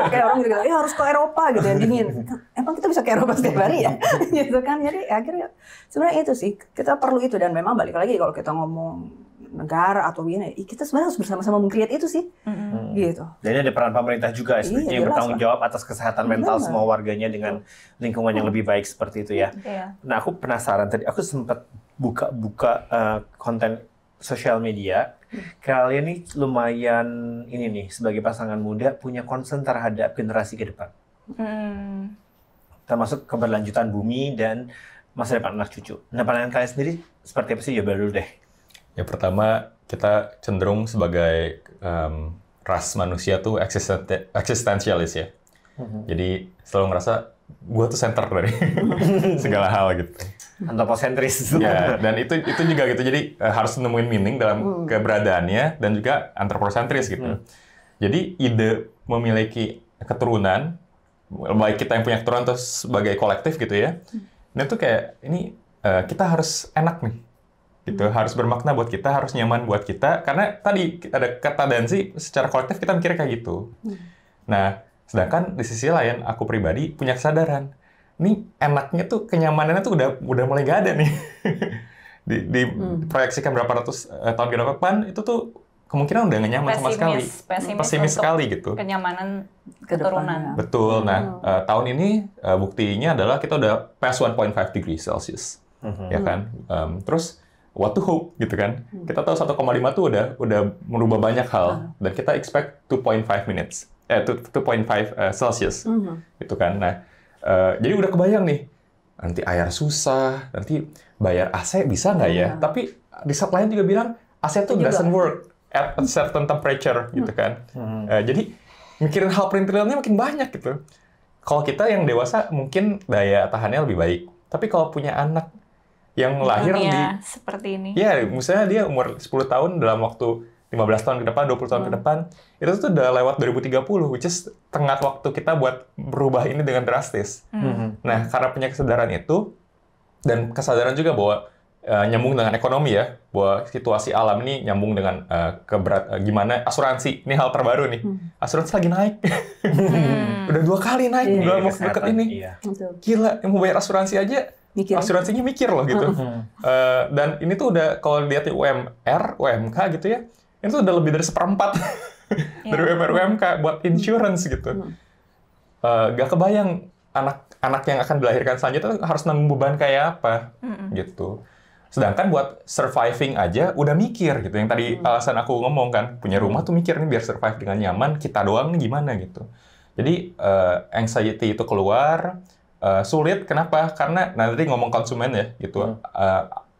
Kayak orang gitu, ya harus ke Eropa gitu ya, dingin. Emang kita bisa ke Eropa setiap hari ya? (laughs) gitu kan. Jadi akhirnya sebenarnya itu sih, kita perlu itu. Dan memang balik lagi kalau kita ngomong negara atau gini, kita sebenarnya harus bersama-sama mengkreat itu sih, gitu. hmm. gitu. Jadi ada peran pemerintah juga sebenarnya iya, yang bertanggung jawab atas kesehatan mental semua warganya dengan lingkungan yang lebih baik seperti itu ya. Iya. Nah aku penasaran tadi, aku sempat buka-buka uh, eh, konten sosial media, hmm. kalian ini lumayan ini nih sebagai pasangan muda punya concern terhadap generasi ke depan. Hmm. Termasuk keberlanjutan bumi dan masa depan anak cucu. Nah, pandangan kalian sendiri seperti apa sih? Ya dulu deh. Ya pertama, kita cenderung sebagai um, ras manusia tuh eksistensialis ya. -hmm. Jadi selalu ngerasa gue tuh center dari (laughs) segala hal gitu antroposentris. (laughs) ya, dan itu itu juga gitu. Jadi uh, harus nemuin meaning dalam hmm. keberadaannya dan juga antroposentris gitu. Hmm. Jadi ide memiliki keturunan baik kita yang punya keturunan terus sebagai kolektif gitu ya. Nah itu kayak ini uh, kita harus enak nih. Gitu, hmm. harus bermakna buat kita, harus nyaman buat kita karena tadi ada kata sih secara kolektif kita mikir kayak gitu. Hmm. Nah, sedangkan di sisi lain aku pribadi punya kesadaran nih enaknya tuh kenyamanannya tuh udah udah mulai gak ada nih. (laughs) di, di hmm. proyeksikan berapa ratus eh, tahun ke depan itu tuh kemungkinan udah gak nyaman pesimis, sama sekali. Pesimis, pesimis sekali gitu. Kenyamanan keturunan. Betul. Nah, hmm. Nah, uh, tahun ini uh, buktinya adalah kita udah past 1.5 degree Celsius. Hmm. Ya kan? Um, terus what to hope gitu kan. Hmm. Kita tahu 1,5 tuh udah udah merubah banyak hal hmm. dan kita expect 2.5 minutes eh 2.5 uh, eh, Celsius. Hmm. Gitu kan. Nah, Eh, jadi udah kebayang nih, nanti air susah, nanti bayar AC bisa nggak ya? Hmm. Tapi di saat lain juga bilang AC itu doesn't work at a certain temperature hmm. gitu kan. Hmm. Uh, jadi mikirin hal perintilannya makin banyak gitu. Kalau kita yang dewasa mungkin daya tahannya lebih baik. Tapi kalau punya anak yang lahir di seperti ini. Ya, misalnya dia umur 10 tahun dalam waktu 15 tahun ke depan, 20 tahun hmm. ke depan, itu tuh udah lewat 2030, which is tengah waktu kita buat berubah ini dengan drastis. Hmm. hmm. Nah, karena punya kesadaran itu, dan kesadaran juga bahwa uh, nyambung dengan ekonomi ya, bahwa situasi alam ini nyambung dengan uh, keberat, uh, gimana asuransi, ini hal terbaru nih, hmm. asuransi lagi naik. (laughs) hmm. udah dua kali naik yeah. dalam iya, waktu deket ini. Iya. Gila, yang mau bayar asuransi aja mikir. asuransinya mikir loh gitu. uh, dan ini tuh udah kalau lihat di UMR, UMK gitu ya, itu udah lebih dari seperempat iya. dari UMR UMK buat insurance gitu. Uh, gak kebayang anak-anak yang akan dilahirkan selanjutnya harus nanggung beban kayak apa hmm. gitu. Sedangkan buat surviving aja udah mikir gitu. Yang tadi hmm. alasan aku ngomong kan punya rumah tuh mikir nih biar survive dengan nyaman kita doang nih gimana gitu. Jadi uh, anxiety itu keluar uh, sulit kenapa? Karena nanti ngomong konsumen ya gitu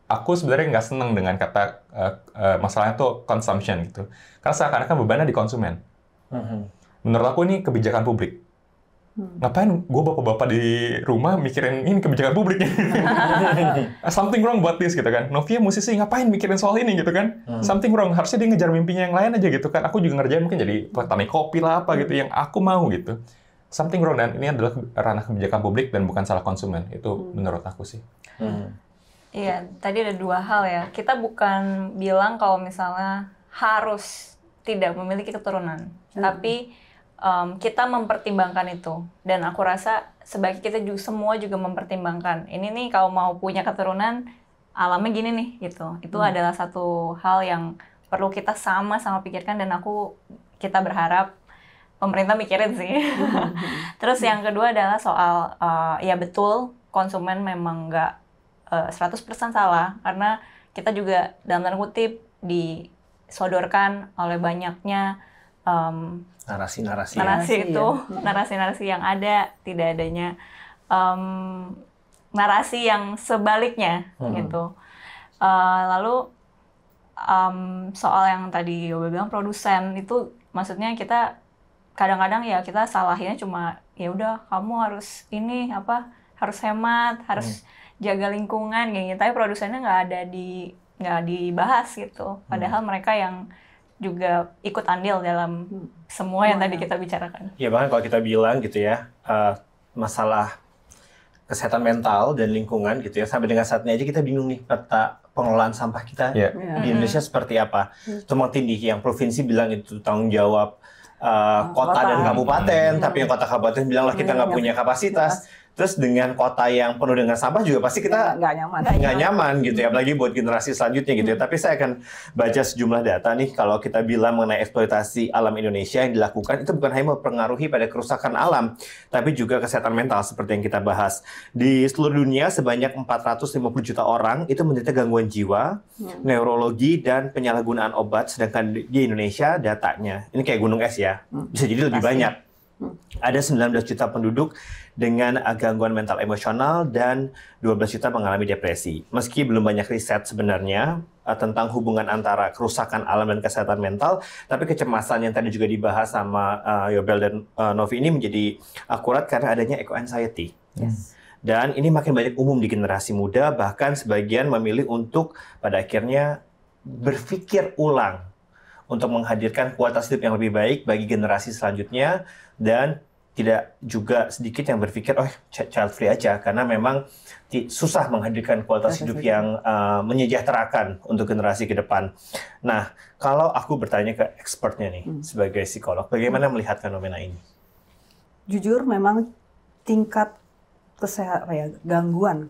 aku sebenarnya nggak seneng dengan kata uh, uh, masalahnya tuh consumption gitu. Karena seakan-akan bebannya di konsumen. Mhm. Menurut aku ini kebijakan publik. Hmm. Ngapain gue bapak-bapak di rumah mikirin ini kebijakan publik (laughs) Something wrong buat this gitu kan. Novia mesti sih ngapain mikirin soal ini gitu kan. Hmm. Something wrong. Harusnya dia ngejar mimpinya yang lain aja gitu kan. Aku juga ngerjain mungkin jadi petani kopi lah apa gitu. Yang aku mau gitu. Something wrong dan ini adalah ranah kebijakan publik dan bukan salah konsumen. Itu hmm. menurut aku sih. Hmm. Iya, tadi ada dua hal ya. Kita bukan bilang kalau misalnya harus tidak memiliki keturunan, hmm. tapi um, kita mempertimbangkan itu. Dan aku rasa sebagai kita juga, semua juga mempertimbangkan. Ini nih kalau mau punya keturunan, alamnya gini nih gitu. Itu hmm. adalah satu hal yang perlu kita sama-sama pikirkan dan aku kita berharap pemerintah mikirin sih. Hmm. (laughs) Terus yang kedua adalah soal uh, ya betul konsumen memang nggak uh, eh, 100% salah karena kita juga dalam tanda kutip disodorkan oleh banyaknya um, narasi-narasi narasi ya. itu (laughs) narasi-narasi yang ada tidak adanya um, narasi yang sebaliknya hmm. gitu uh, lalu um, soal yang tadi gue bilang produsen itu maksudnya kita kadang-kadang ya kita salahnya cuma ya udah kamu harus ini apa harus hemat harus hmm jaga lingkungan kayaknya gitu tapi produsennya nggak ada di nggak dibahas gitu hmm. padahal hmm. mereka yang juga ikut andil dalam hmm. semua yang tadi kita bicarakan. Iya bahkan kalau kita bilang gitu ya uh, masalah kesehatan mental dan lingkungan gitu ya sampai dengan saatnya aja kita bingung nih peta pengelolaan sampah kita yeah. di hmm. Indonesia seperti apa. Cuma tindih yang provinsi bilang itu tanggung jawab uh, kota, dan kabupaten, hmm. tapi yang kota kabupaten bilanglah kita iya, nggak punya kapasitas. Terus dengan kota yang penuh dengan sampah juga pasti kita nggak nyaman. Nggak nyaman gitu ya, apalagi buat generasi selanjutnya gitu ya. Hmm. Tapi saya akan baca sejumlah data nih kalau kita bilang mengenai eksploitasi alam Indonesia yang dilakukan itu bukan hanya mempengaruhi pada kerusakan alam, tapi juga kesehatan mental seperti yang kita bahas. Di seluruh dunia sebanyak 450 juta orang itu menderita gangguan jiwa, hmm. neurologi dan penyalahgunaan obat, sedangkan di Indonesia datanya ini kayak gunung es ya, hmm. bisa jadi lebih Pasti. banyak ada 19 juta penduduk dengan gangguan mental emosional dan 12 juta mengalami depresi. Meski belum banyak riset sebenarnya uh, tentang hubungan antara kerusakan alam dan kesehatan mental, tapi kecemasan yang tadi juga dibahas sama uh, Yobel dan uh, Novi ini menjadi akurat karena adanya eco anxiety. Yes. Dan ini makin banyak umum di generasi muda, bahkan sebagian memilih untuk pada akhirnya berpikir ulang untuk menghadirkan kualitas hidup yang lebih baik bagi generasi selanjutnya dan tidak juga sedikit yang berpikir oh child free aja karena memang susah menghadirkan kualitas iya, hidup iya, iya. yang uh, menyejahterakan untuk generasi ke depan. Nah, kalau aku bertanya ke expertnya nih hmm. sebagai psikolog, bagaimana melihat fenomena ini? Jujur memang tingkat kesehatan ya gangguan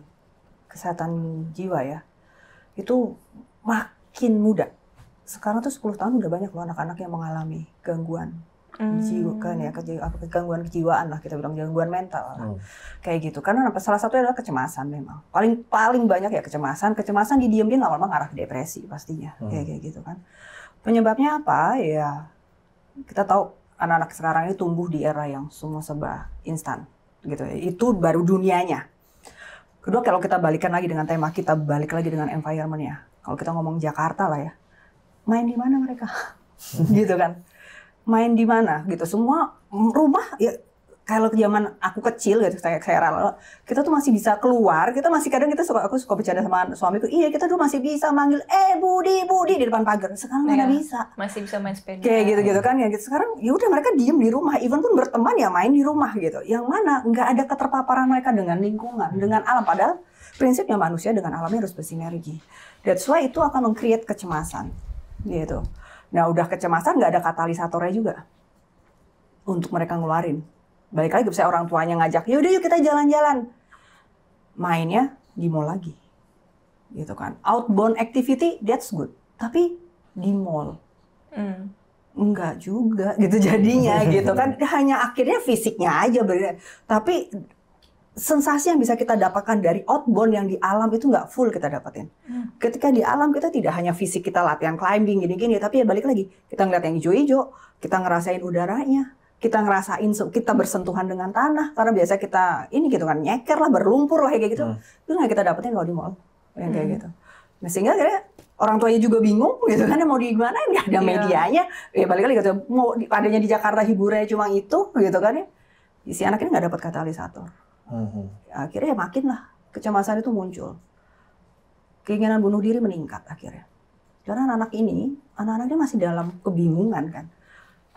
kesehatan jiwa ya itu makin muda. Sekarang tuh 10 tahun udah banyak loh anak-anak yang mengalami gangguan hmm. ya kejiwa, apa gangguan kejiwaan lah kita bilang gangguan mental lah. Hmm. kayak gitu karena salah satu adalah kecemasan memang paling paling banyak ya kecemasan kecemasan di diam dia lama-lama ngarah ke depresi pastinya hmm. kayak kayak gitu kan penyebabnya apa ya kita tahu anak-anak sekarang ini tumbuh di era yang semua serba instan gitu ya. itu baru dunianya kedua kalau kita balikan lagi dengan tema kita balik lagi dengan environment ya kalau kita ngomong Jakarta lah ya main di mana mereka hmm. (laughs) gitu kan main di mana gitu semua rumah ya kalau zaman aku kecil gitu kayak saya rala kita tuh masih bisa keluar kita masih kadang kita suka aku suka bercanda sama suamiku iya kita tuh masih bisa manggil eh Budi Budi di depan pagar sekarang mana ya, bisa masih bisa main sepeda kayak gitu gitu kan ya gitu sekarang ya udah mereka diem di rumah even pun berteman ya main di rumah gitu yang mana nggak ada keterpaparan mereka dengan lingkungan hmm. dengan alam padahal prinsipnya manusia dengan alamnya harus bersinergi that's why itu akan mengcreate kecemasan gitu Nah udah kecemasan nggak ada katalisatornya juga untuk mereka ngeluarin. Balik lagi saya orang tuanya ngajak, yaudah yuk kita jalan-jalan. Mainnya di mall lagi. Gitu kan. Outbound activity, that's good. Tapi di mall. Mm. Enggak juga gitu jadinya (laughs) gitu kan. Hanya akhirnya fisiknya aja Tapi sensasi yang bisa kita dapatkan dari outbound yang di alam itu nggak full kita dapetin. Hmm. Ketika di alam kita tidak hanya fisik kita latihan climbing gini-gini, tapi ya balik lagi kita ngeliat yang hijau-hijau, kita ngerasain udaranya, kita ngerasain kita bersentuhan dengan tanah karena biasa kita ini gitu kan nyeker lah berlumpur lah kayak gitu hmm. itu nggak kita dapetin kalau di mall yang kayak hmm. gitu. Nah sehingga kira orang tuanya juga bingung (laughs) gitu kan mau di mana nggak ada iya. medianya ya balik lagi gitu mau adanya di Jakarta hiburannya cuma itu gitu kan ya si anak ini nggak dapat katalisator hmm. akhirnya ya makin lah kecemasan itu muncul keinginan bunuh diri meningkat akhirnya karena anak-anak ini anak-anaknya masih dalam kebingungan kan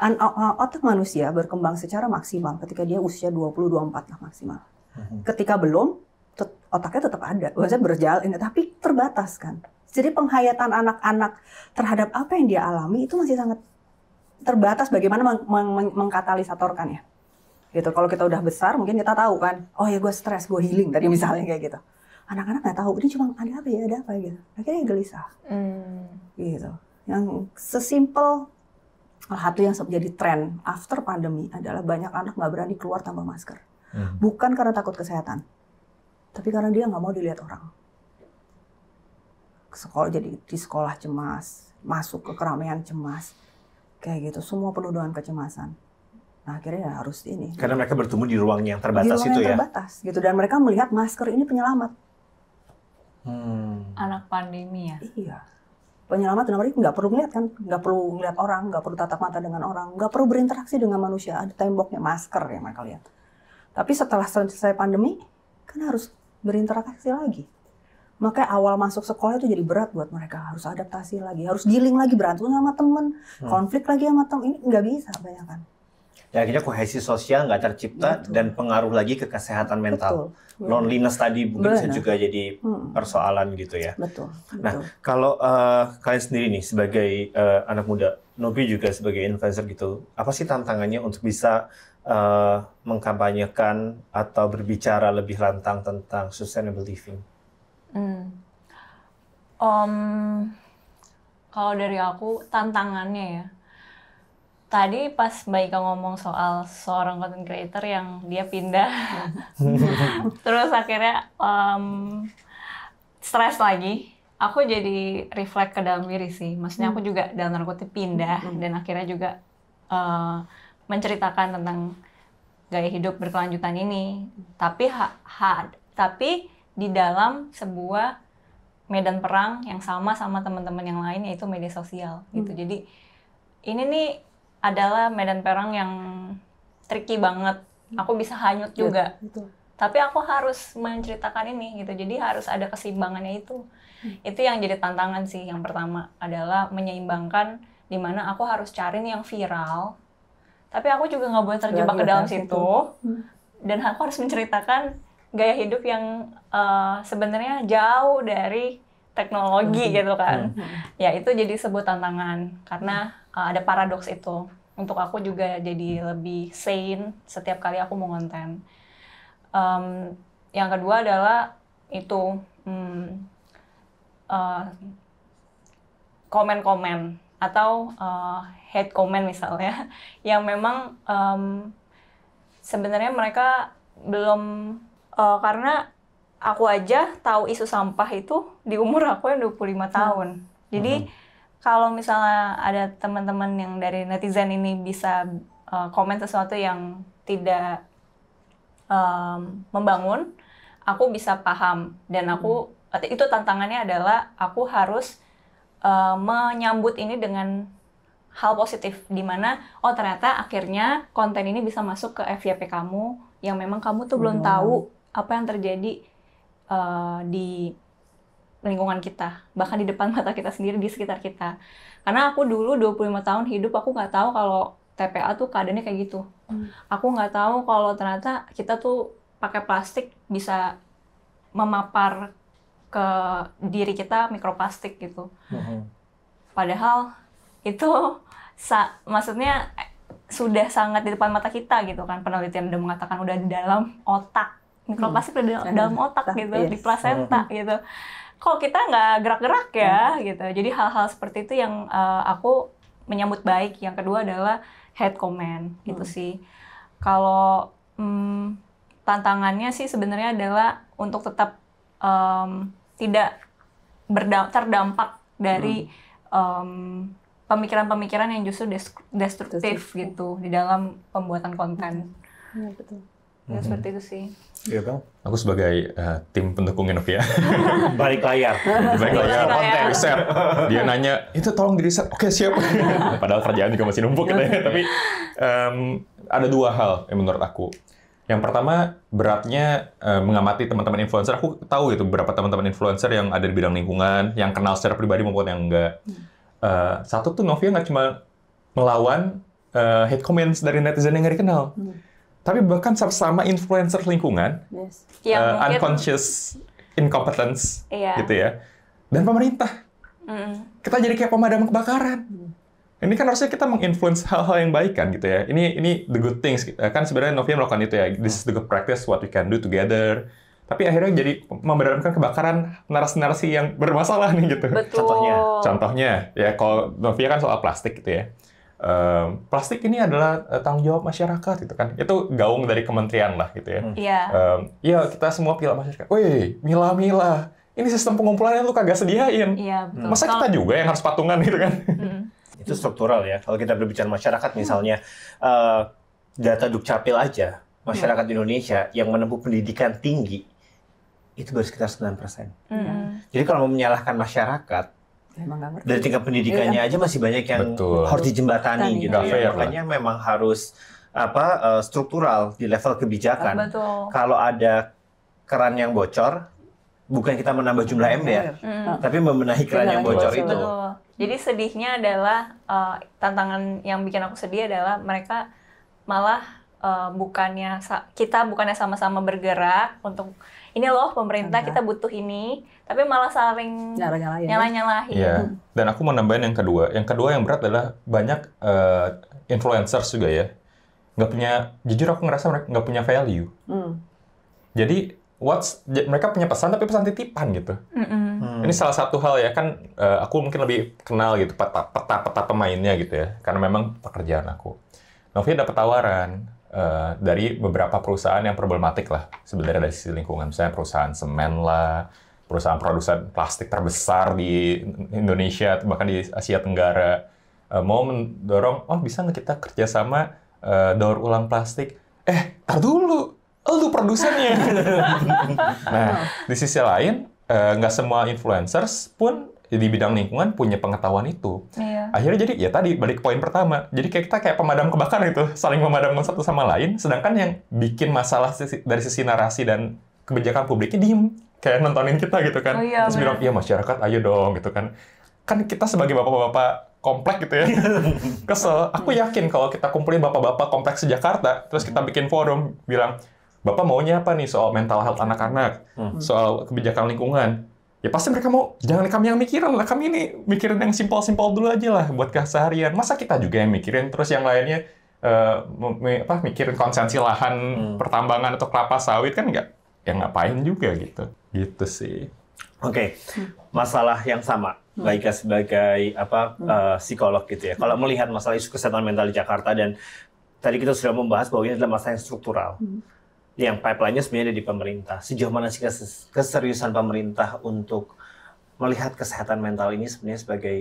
An otak manusia berkembang secara maksimal ketika dia usia 20-24 lah maksimal hmm. ketika belum otaknya tetap ada maksudnya berjalan tapi terbatas kan jadi penghayatan anak-anak terhadap apa yang dia alami itu masih sangat terbatas bagaimana meng meng mengkatalisatorkannya gitu kalau kita udah besar mungkin kita tahu kan oh ya gue stres gue healing tadi hmm. misalnya kayak gitu anak-anak nggak tahu ini cuma ada apa ya ada apa gitu akhirnya gelisah hmm. gitu yang sesimpel hal satu yang menjadi tren after pandemi adalah banyak anak nggak berani keluar tanpa masker hmm. bukan karena takut kesehatan tapi karena dia nggak mau dilihat orang sekolah jadi di sekolah cemas masuk ke keramaian cemas kayak gitu semua penuh dengan kecemasan Nah, akhirnya harus ini. Karena mereka bertemu di ruang yang terbatas di ruang itu yang ya. terbatas gitu dan mereka melihat masker ini penyelamat. Hmm. Anak pandemi ya. Iya. Penyelamat dan mereka nggak perlu melihat kan, nggak perlu melihat orang, nggak perlu tatap mata dengan orang, nggak perlu berinteraksi dengan manusia. Ada temboknya masker ya mereka lihat. Tapi setelah selesai pandemi, kan harus berinteraksi lagi. Makanya awal masuk sekolah itu jadi berat buat mereka. Harus adaptasi lagi, harus giling lagi, berantem sama temen, hmm. konflik lagi sama temen. Ini nggak bisa banyak kan. Ya, akhirnya kohesi sosial nggak tercipta Betul. dan pengaruh lagi ke kesehatan mental. Betul. Iya. Loneliness tadi mungkin bisa juga jadi hmm. persoalan gitu ya. Betul. Nah, Betul. Nah, kalau uh, kalian sendiri nih sebagai uh, anak muda, Nobi juga sebagai influencer gitu, apa sih tantangannya untuk bisa uh, mengkampanyekan atau berbicara lebih lantang tentang sustainable living? Hmm. Um, kalau dari aku tantangannya ya tadi pas Mbak Ika ngomong soal seorang content creator yang dia pindah, (laughs) terus akhirnya um, stres lagi. Aku jadi reflect ke dalam diri sih. Maksudnya aku juga dalam tanda kutip pindah hmm. dan akhirnya juga uh, menceritakan tentang gaya hidup berkelanjutan ini. Tapi ha, ha, tapi di dalam sebuah medan perang yang sama sama teman-teman yang lain yaitu media sosial gitu. Hmm. Jadi ini nih adalah medan perang yang tricky banget. Aku bisa hanyut iya, juga. gitu. Tapi aku harus menceritakan ini gitu. Jadi harus ada keseimbangannya itu. Hmm. Itu yang jadi tantangan sih. Yang pertama adalah menyeimbangkan di mana aku harus cari nih yang viral. Tapi aku juga nggak boleh terjebak ke dalam situ. Hmm. Dan aku harus menceritakan gaya hidup yang uh, sebenarnya jauh dari teknologi hmm. gitu kan. Hmm. Ya itu jadi sebuah tantangan karena uh, ada paradoks itu untuk aku juga jadi lebih sane setiap kali aku mau konten um, yang kedua adalah itu komen-komen hmm, eh, komen-komen atau uh, hate comment misalnya (laughs) yang memang um, sebenarnya mereka belum uh, karena aku aja tahu isu sampah itu di umur aku yang 25 hmm. tahun. Hmm. Jadi hmm kalau misalnya ada teman-teman yang dari netizen ini bisa uh, komen sesuatu yang tidak um, membangun, aku bisa paham dan aku hmm. itu tantangannya adalah aku harus uh, menyambut ini dengan hal positif di mana oh ternyata akhirnya konten ini bisa masuk ke FYP kamu yang memang kamu tuh belum tahu apa yang terjadi uh, di lingkungan kita, bahkan di depan (laughs) mata kita sendiri, di sekitar kita. Karena aku dulu 25 tahun hidup, aku nggak tahu kalau TPA tuh keadaannya kayak gitu. Hmm. Aku nggak tahu kalau ternyata kita tuh pakai plastik bisa memapar ke diri kita mikroplastik gitu. Hmm. Padahal itu sa maksudnya eh, sudah sangat di depan mata kita gitu kan penelitian udah mengatakan udah di dalam otak mikroplastik hmm. udah di hmm. dalam, otak gitu yes. Iya. di plasenta hmm. gitu kalau kita nggak gerak-gerak ya hmm. gitu. Jadi hal-hal seperti itu yang uh, aku menyambut baik. Yang kedua adalah head comment gitu hmm. sih. Kalau hmm, tantangannya sih sebenarnya adalah untuk tetap um, tidak terdampak dari um, pemikiran-pemikiran yang justru destruktif, destruktif gitu di dalam pembuatan konten. Hmm. betul. Ya, hmm. seperti itu sih. Iya kan Aku sebagai uh, tim pendukung Novia ya. (laughs) Balik layar. Balik layar. Konten riset. Dia nanya, itu tolong di riset. Oke siap. (laughs) Padahal kerjaan juga masih numpuk katanya. Tapi um, ada dua hal yang menurut aku. Yang pertama beratnya uh, mengamati teman-teman influencer. Aku tahu itu beberapa teman-teman influencer yang ada di bidang lingkungan, yang kenal secara pribadi maupun yang enggak. Uh, satu tuh Novia nggak cuma melawan uh, hate comments dari netizen yang nggak dikenal. Hmm tapi bahkan sama influencer lingkungan, yes. ya, uh, unconscious incompetence, iya. gitu ya, dan pemerintah. Mm. Kita jadi kayak pemadam kebakaran. Mm. Ini kan harusnya kita menginfluence hal-hal yang baik kan gitu ya. Ini ini the good things eh, kan sebenarnya Novia melakukan itu ya. This is the good practice what we can do together. Tapi akhirnya jadi membenarkan kebakaran narasi-narasi yang bermasalah nih gitu. Betul. Contohnya, contohnya ya kalau Novia kan soal plastik gitu ya plastik ini adalah eh, tanggung jawab masyarakat gitu kan itu gaung dari kementerian lah gitu ya. Hmm. Iya. Um, ya kita semua pilih masyarakat. Wih, mila-mila. Ini sistem pengumpulannya lu kagak sediain. Iya, betul. Masa kita juga yang harus patungan gitu kan? hmm. (laughs) itu struktural ya. Kalau kita berbicara masyarakat hmm. misalnya uh, data Dukcapil aja masyarakat hmm. Indonesia yang menempuh pendidikan tinggi itu baru sekitar 9%. Hmm. Jadi kalau mau menyalahkan masyarakat memang nggak ngerti. Dari tingkat pendidikannya ya, aja masih banyak yang Betul. harus dijembatani gitu. Ya. ya. Makanya memang harus apa eh, struktural di level kebijakan. Ah, betul. Kalau ada keran yang bocor, bukan kita menambah jumlah MDR, ya, hmm. Ah. tapi membenahi keran yang bocor itu. Jadi sedihnya adalah uh, tantangan yang bikin aku sedih adalah mereka malah uh, bukannya kita bukannya sama-sama bergerak untuk ini loh pemerintah kita butuh ini, tapi malah saling nyala-nyalahin. Nyala Iya. Dan aku mau nambahin yang kedua. Yang kedua yang berat adalah banyak uh, influencers juga ya. Nggak punya, jujur aku ngerasa mereka nggak punya value. Hmm. Jadi what's mereka punya pesan tapi pesan titipan gitu. Mm Hmm. Ini salah satu hal ya kan uh, aku mungkin lebih kenal gitu peta, peta peta pemainnya gitu ya karena memang pekerjaan aku. Novia dapat tawaran Eh, dari beberapa perusahaan yang problematik lah sebenarnya dari sisi lingkungan misalnya perusahaan semen lah perusahaan produsen plastik terbesar di Indonesia bahkan di Asia Tenggara uh, mau mendorong oh bisa nggak kita kerjasama uh, eh, daur ulang plastik eh tar dulu oh, lu produsennya (laughs) nah di sisi lain nggak uh, semua influencers pun Ya, di bidang lingkungan punya pengetahuan itu. Iya. Akhirnya jadi ya tadi balik ke poin pertama. Jadi kayak kita kayak pemadam kebakaran itu, saling memadamkan satu sama lain. Sedangkan yang bikin masalah sisi, dari sisi narasi dan kebijakan publiknya diem, kayak nontonin kita gitu kan. Oh, iya, Terus bilang, iya masyarakat ayo dong gitu kan. Kan kita sebagai bapak-bapak komplek gitu ya. (laughs) Kesel. Aku yakin kalau kita kumpulin bapak-bapak kompleks di Jakarta, terus kita hmm. bikin forum bilang, Bapak maunya apa nih soal mental health hmm. anak-anak, hmm. soal kebijakan lingkungan? ya pasti mereka mau jangan kami yang mikirin lah kami ini mikirin yang simpel-simpel dulu aja lah buat keseharian masa kita juga yang mikirin terus yang lainnya uh, apa mikirin konsensi lahan hmm. pertambangan atau kelapa sawit kan nggak yang ngapain juga gitu gitu sih Oke, okay. Hmm. masalah yang sama, hmm. baik sebagai apa uh, psikolog gitu ya. Kalau melihat masalah isu kesehatan mental di Jakarta dan tadi kita sudah membahas bahwa ini adalah masalah yang struktural yang pipeline-nya sebenarnya ada di pemerintah. Sejauh mana sih keseriusan pemerintah untuk melihat kesehatan mental ini sebenarnya sebagai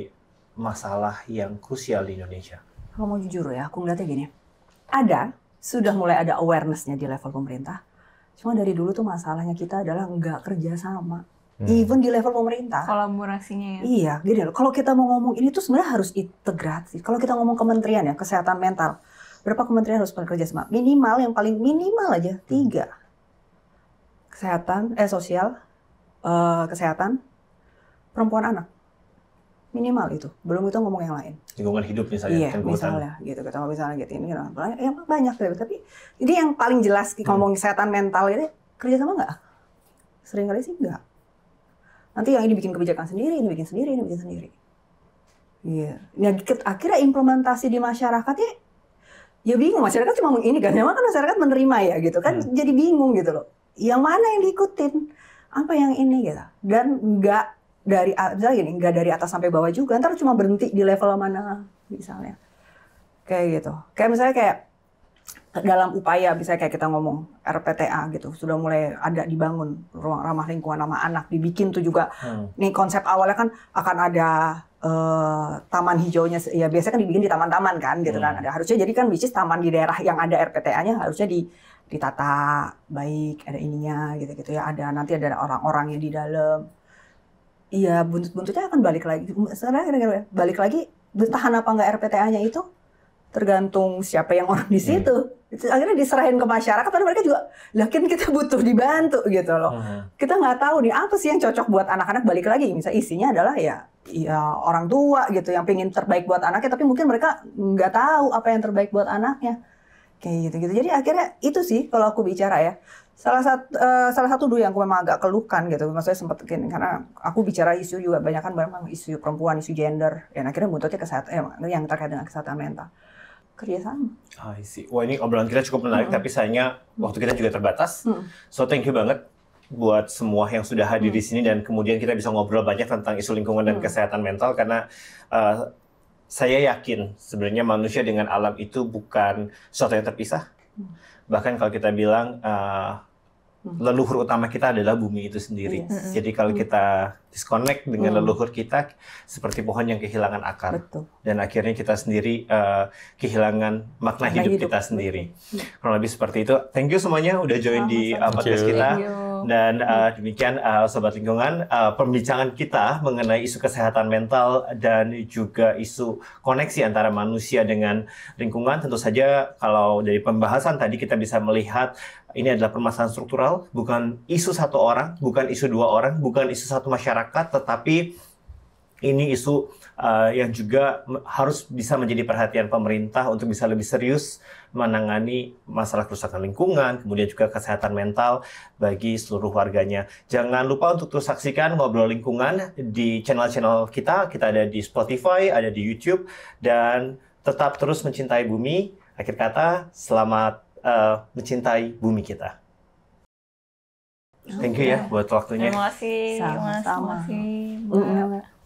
masalah yang krusial di Indonesia? Kalau mau jujur ya, aku ngeliatnya gini. Ada, sudah mulai ada awareness-nya di level pemerintah. Cuma dari dulu tuh masalahnya kita adalah nggak kerja sama. Hmm. Even di level pemerintah. Kolaborasinya ya? Iya, gini loh. Kalau kita mau ngomong ini tuh sebenarnya harus integrasi. Kalau kita ngomong kementerian ya, kesehatan mental berapa kementerian harus bekerja sama? Minimal yang paling minimal aja hmm. tiga. Kesehatan, eh sosial, uh, kesehatan, perempuan anak minimal itu belum itu ngomong yang lain lingkungan hidup misalnya iya, kan misalnya gitu kalau misalnya gitu ini ya, gitu, ya banyak tapi ini yang paling jelas hmm. ngomong kesehatan mental ini kerja sama nggak sering kali sih nggak nanti yang ini bikin kebijakan sendiri ini bikin sendiri ini bikin sendiri iya yeah. nah akhirnya implementasi di masyarakatnya ya bingung masyarakat cuma ini kan memang kan masyarakat menerima ya gitu kan hmm. jadi bingung gitu loh yang mana yang diikutin apa yang ini gitu dan nggak dari misalnya gini nggak dari atas sampai bawah juga ntar cuma berhenti di level mana misalnya kayak gitu kayak misalnya kayak dalam upaya bisa kayak kita ngomong RPTA gitu sudah mulai ada dibangun ruang ramah lingkungan ramah anak dibikin tuh juga hmm. nih konsep awalnya kan akan ada uh, taman hijaunya ya biasanya kan dibikin di taman-taman kan gitu kan. hmm. kan ada harusnya jadi kan bisnis taman di daerah yang ada RPTA-nya harusnya di ditata baik ada ininya gitu-gitu ya ada nanti ada orang-orangnya di dalam iya buntut-buntutnya akan balik lagi sekarang kira-kira balik lagi bertahan apa enggak RPTA-nya itu tergantung siapa yang orang di hmm. situ. Hmm akhirnya diserahin ke masyarakat tapi mereka juga lakin kita butuh dibantu gitu loh hmm. kita nggak tahu nih apa sih yang cocok buat anak-anak balik lagi misalnya isinya adalah ya ya orang tua gitu yang pengen terbaik buat anaknya tapi mungkin mereka nggak tahu apa yang terbaik buat anaknya kayak gitu gitu jadi akhirnya itu sih kalau aku bicara ya salah satu uh, eh, salah satu dulu yang aku memang agak keluhkan gitu maksudnya sempat gini karena aku bicara isu juga banyak kan memang isu perempuan isu gender yang akhirnya buntutnya kesehatan eh, yang terkait dengan kesehatan mental kerjasama. Iya. Ah, I see. Wah ini obrolan kita cukup menarik, mm tapi sayangnya waktu kita juga terbatas. Mm So thank you banget buat semua yang sudah hadir mm di sini dan kemudian kita bisa ngobrol banyak tentang isu lingkungan dan mm kesehatan mental karena uh, saya yakin sebenarnya manusia dengan alam itu bukan sesuatu yang terpisah. Mm Bahkan kalau kita bilang uh, Hmm. leluhur utama kita adalah bumi itu sendiri. Yes. Iya. Hmm. Jadi kalau hmm. kita disconnect dengan leluhur kita, seperti pohon yang kehilangan akar, Betul. dan akhirnya kita sendiri uh, kehilangan makna, hidup, hidup kita sendiri. Kurang lebih seperti itu. Thank you semuanya udah join Selamat di eh, podcast kita. Dan uh, demikian uh, sobat lingkungan uh, eh, perbincangan kita mengenai isu kesehatan mental dan juga isu koneksi antara manusia dengan lingkungan. Tentu saja kalau dari pembahasan tadi kita bisa melihat ini adalah permasalahan struktural, bukan isu satu orang, bukan isu dua orang, bukan isu satu masyarakat, tetapi ini isu uh, yang juga harus bisa menjadi perhatian pemerintah untuk bisa lebih serius menangani masalah kerusakan lingkungan, kemudian juga kesehatan mental bagi seluruh warganya. Jangan lupa untuk terus saksikan ngobrol lingkungan di channel-channel kita. Kita ada di Spotify, ada di YouTube, dan tetap terus mencintai bumi. Akhir kata, selamat uh, mencintai bumi kita. Thank you ya buat waktunya. Terima kasih. Sama-sama. Terima kasih.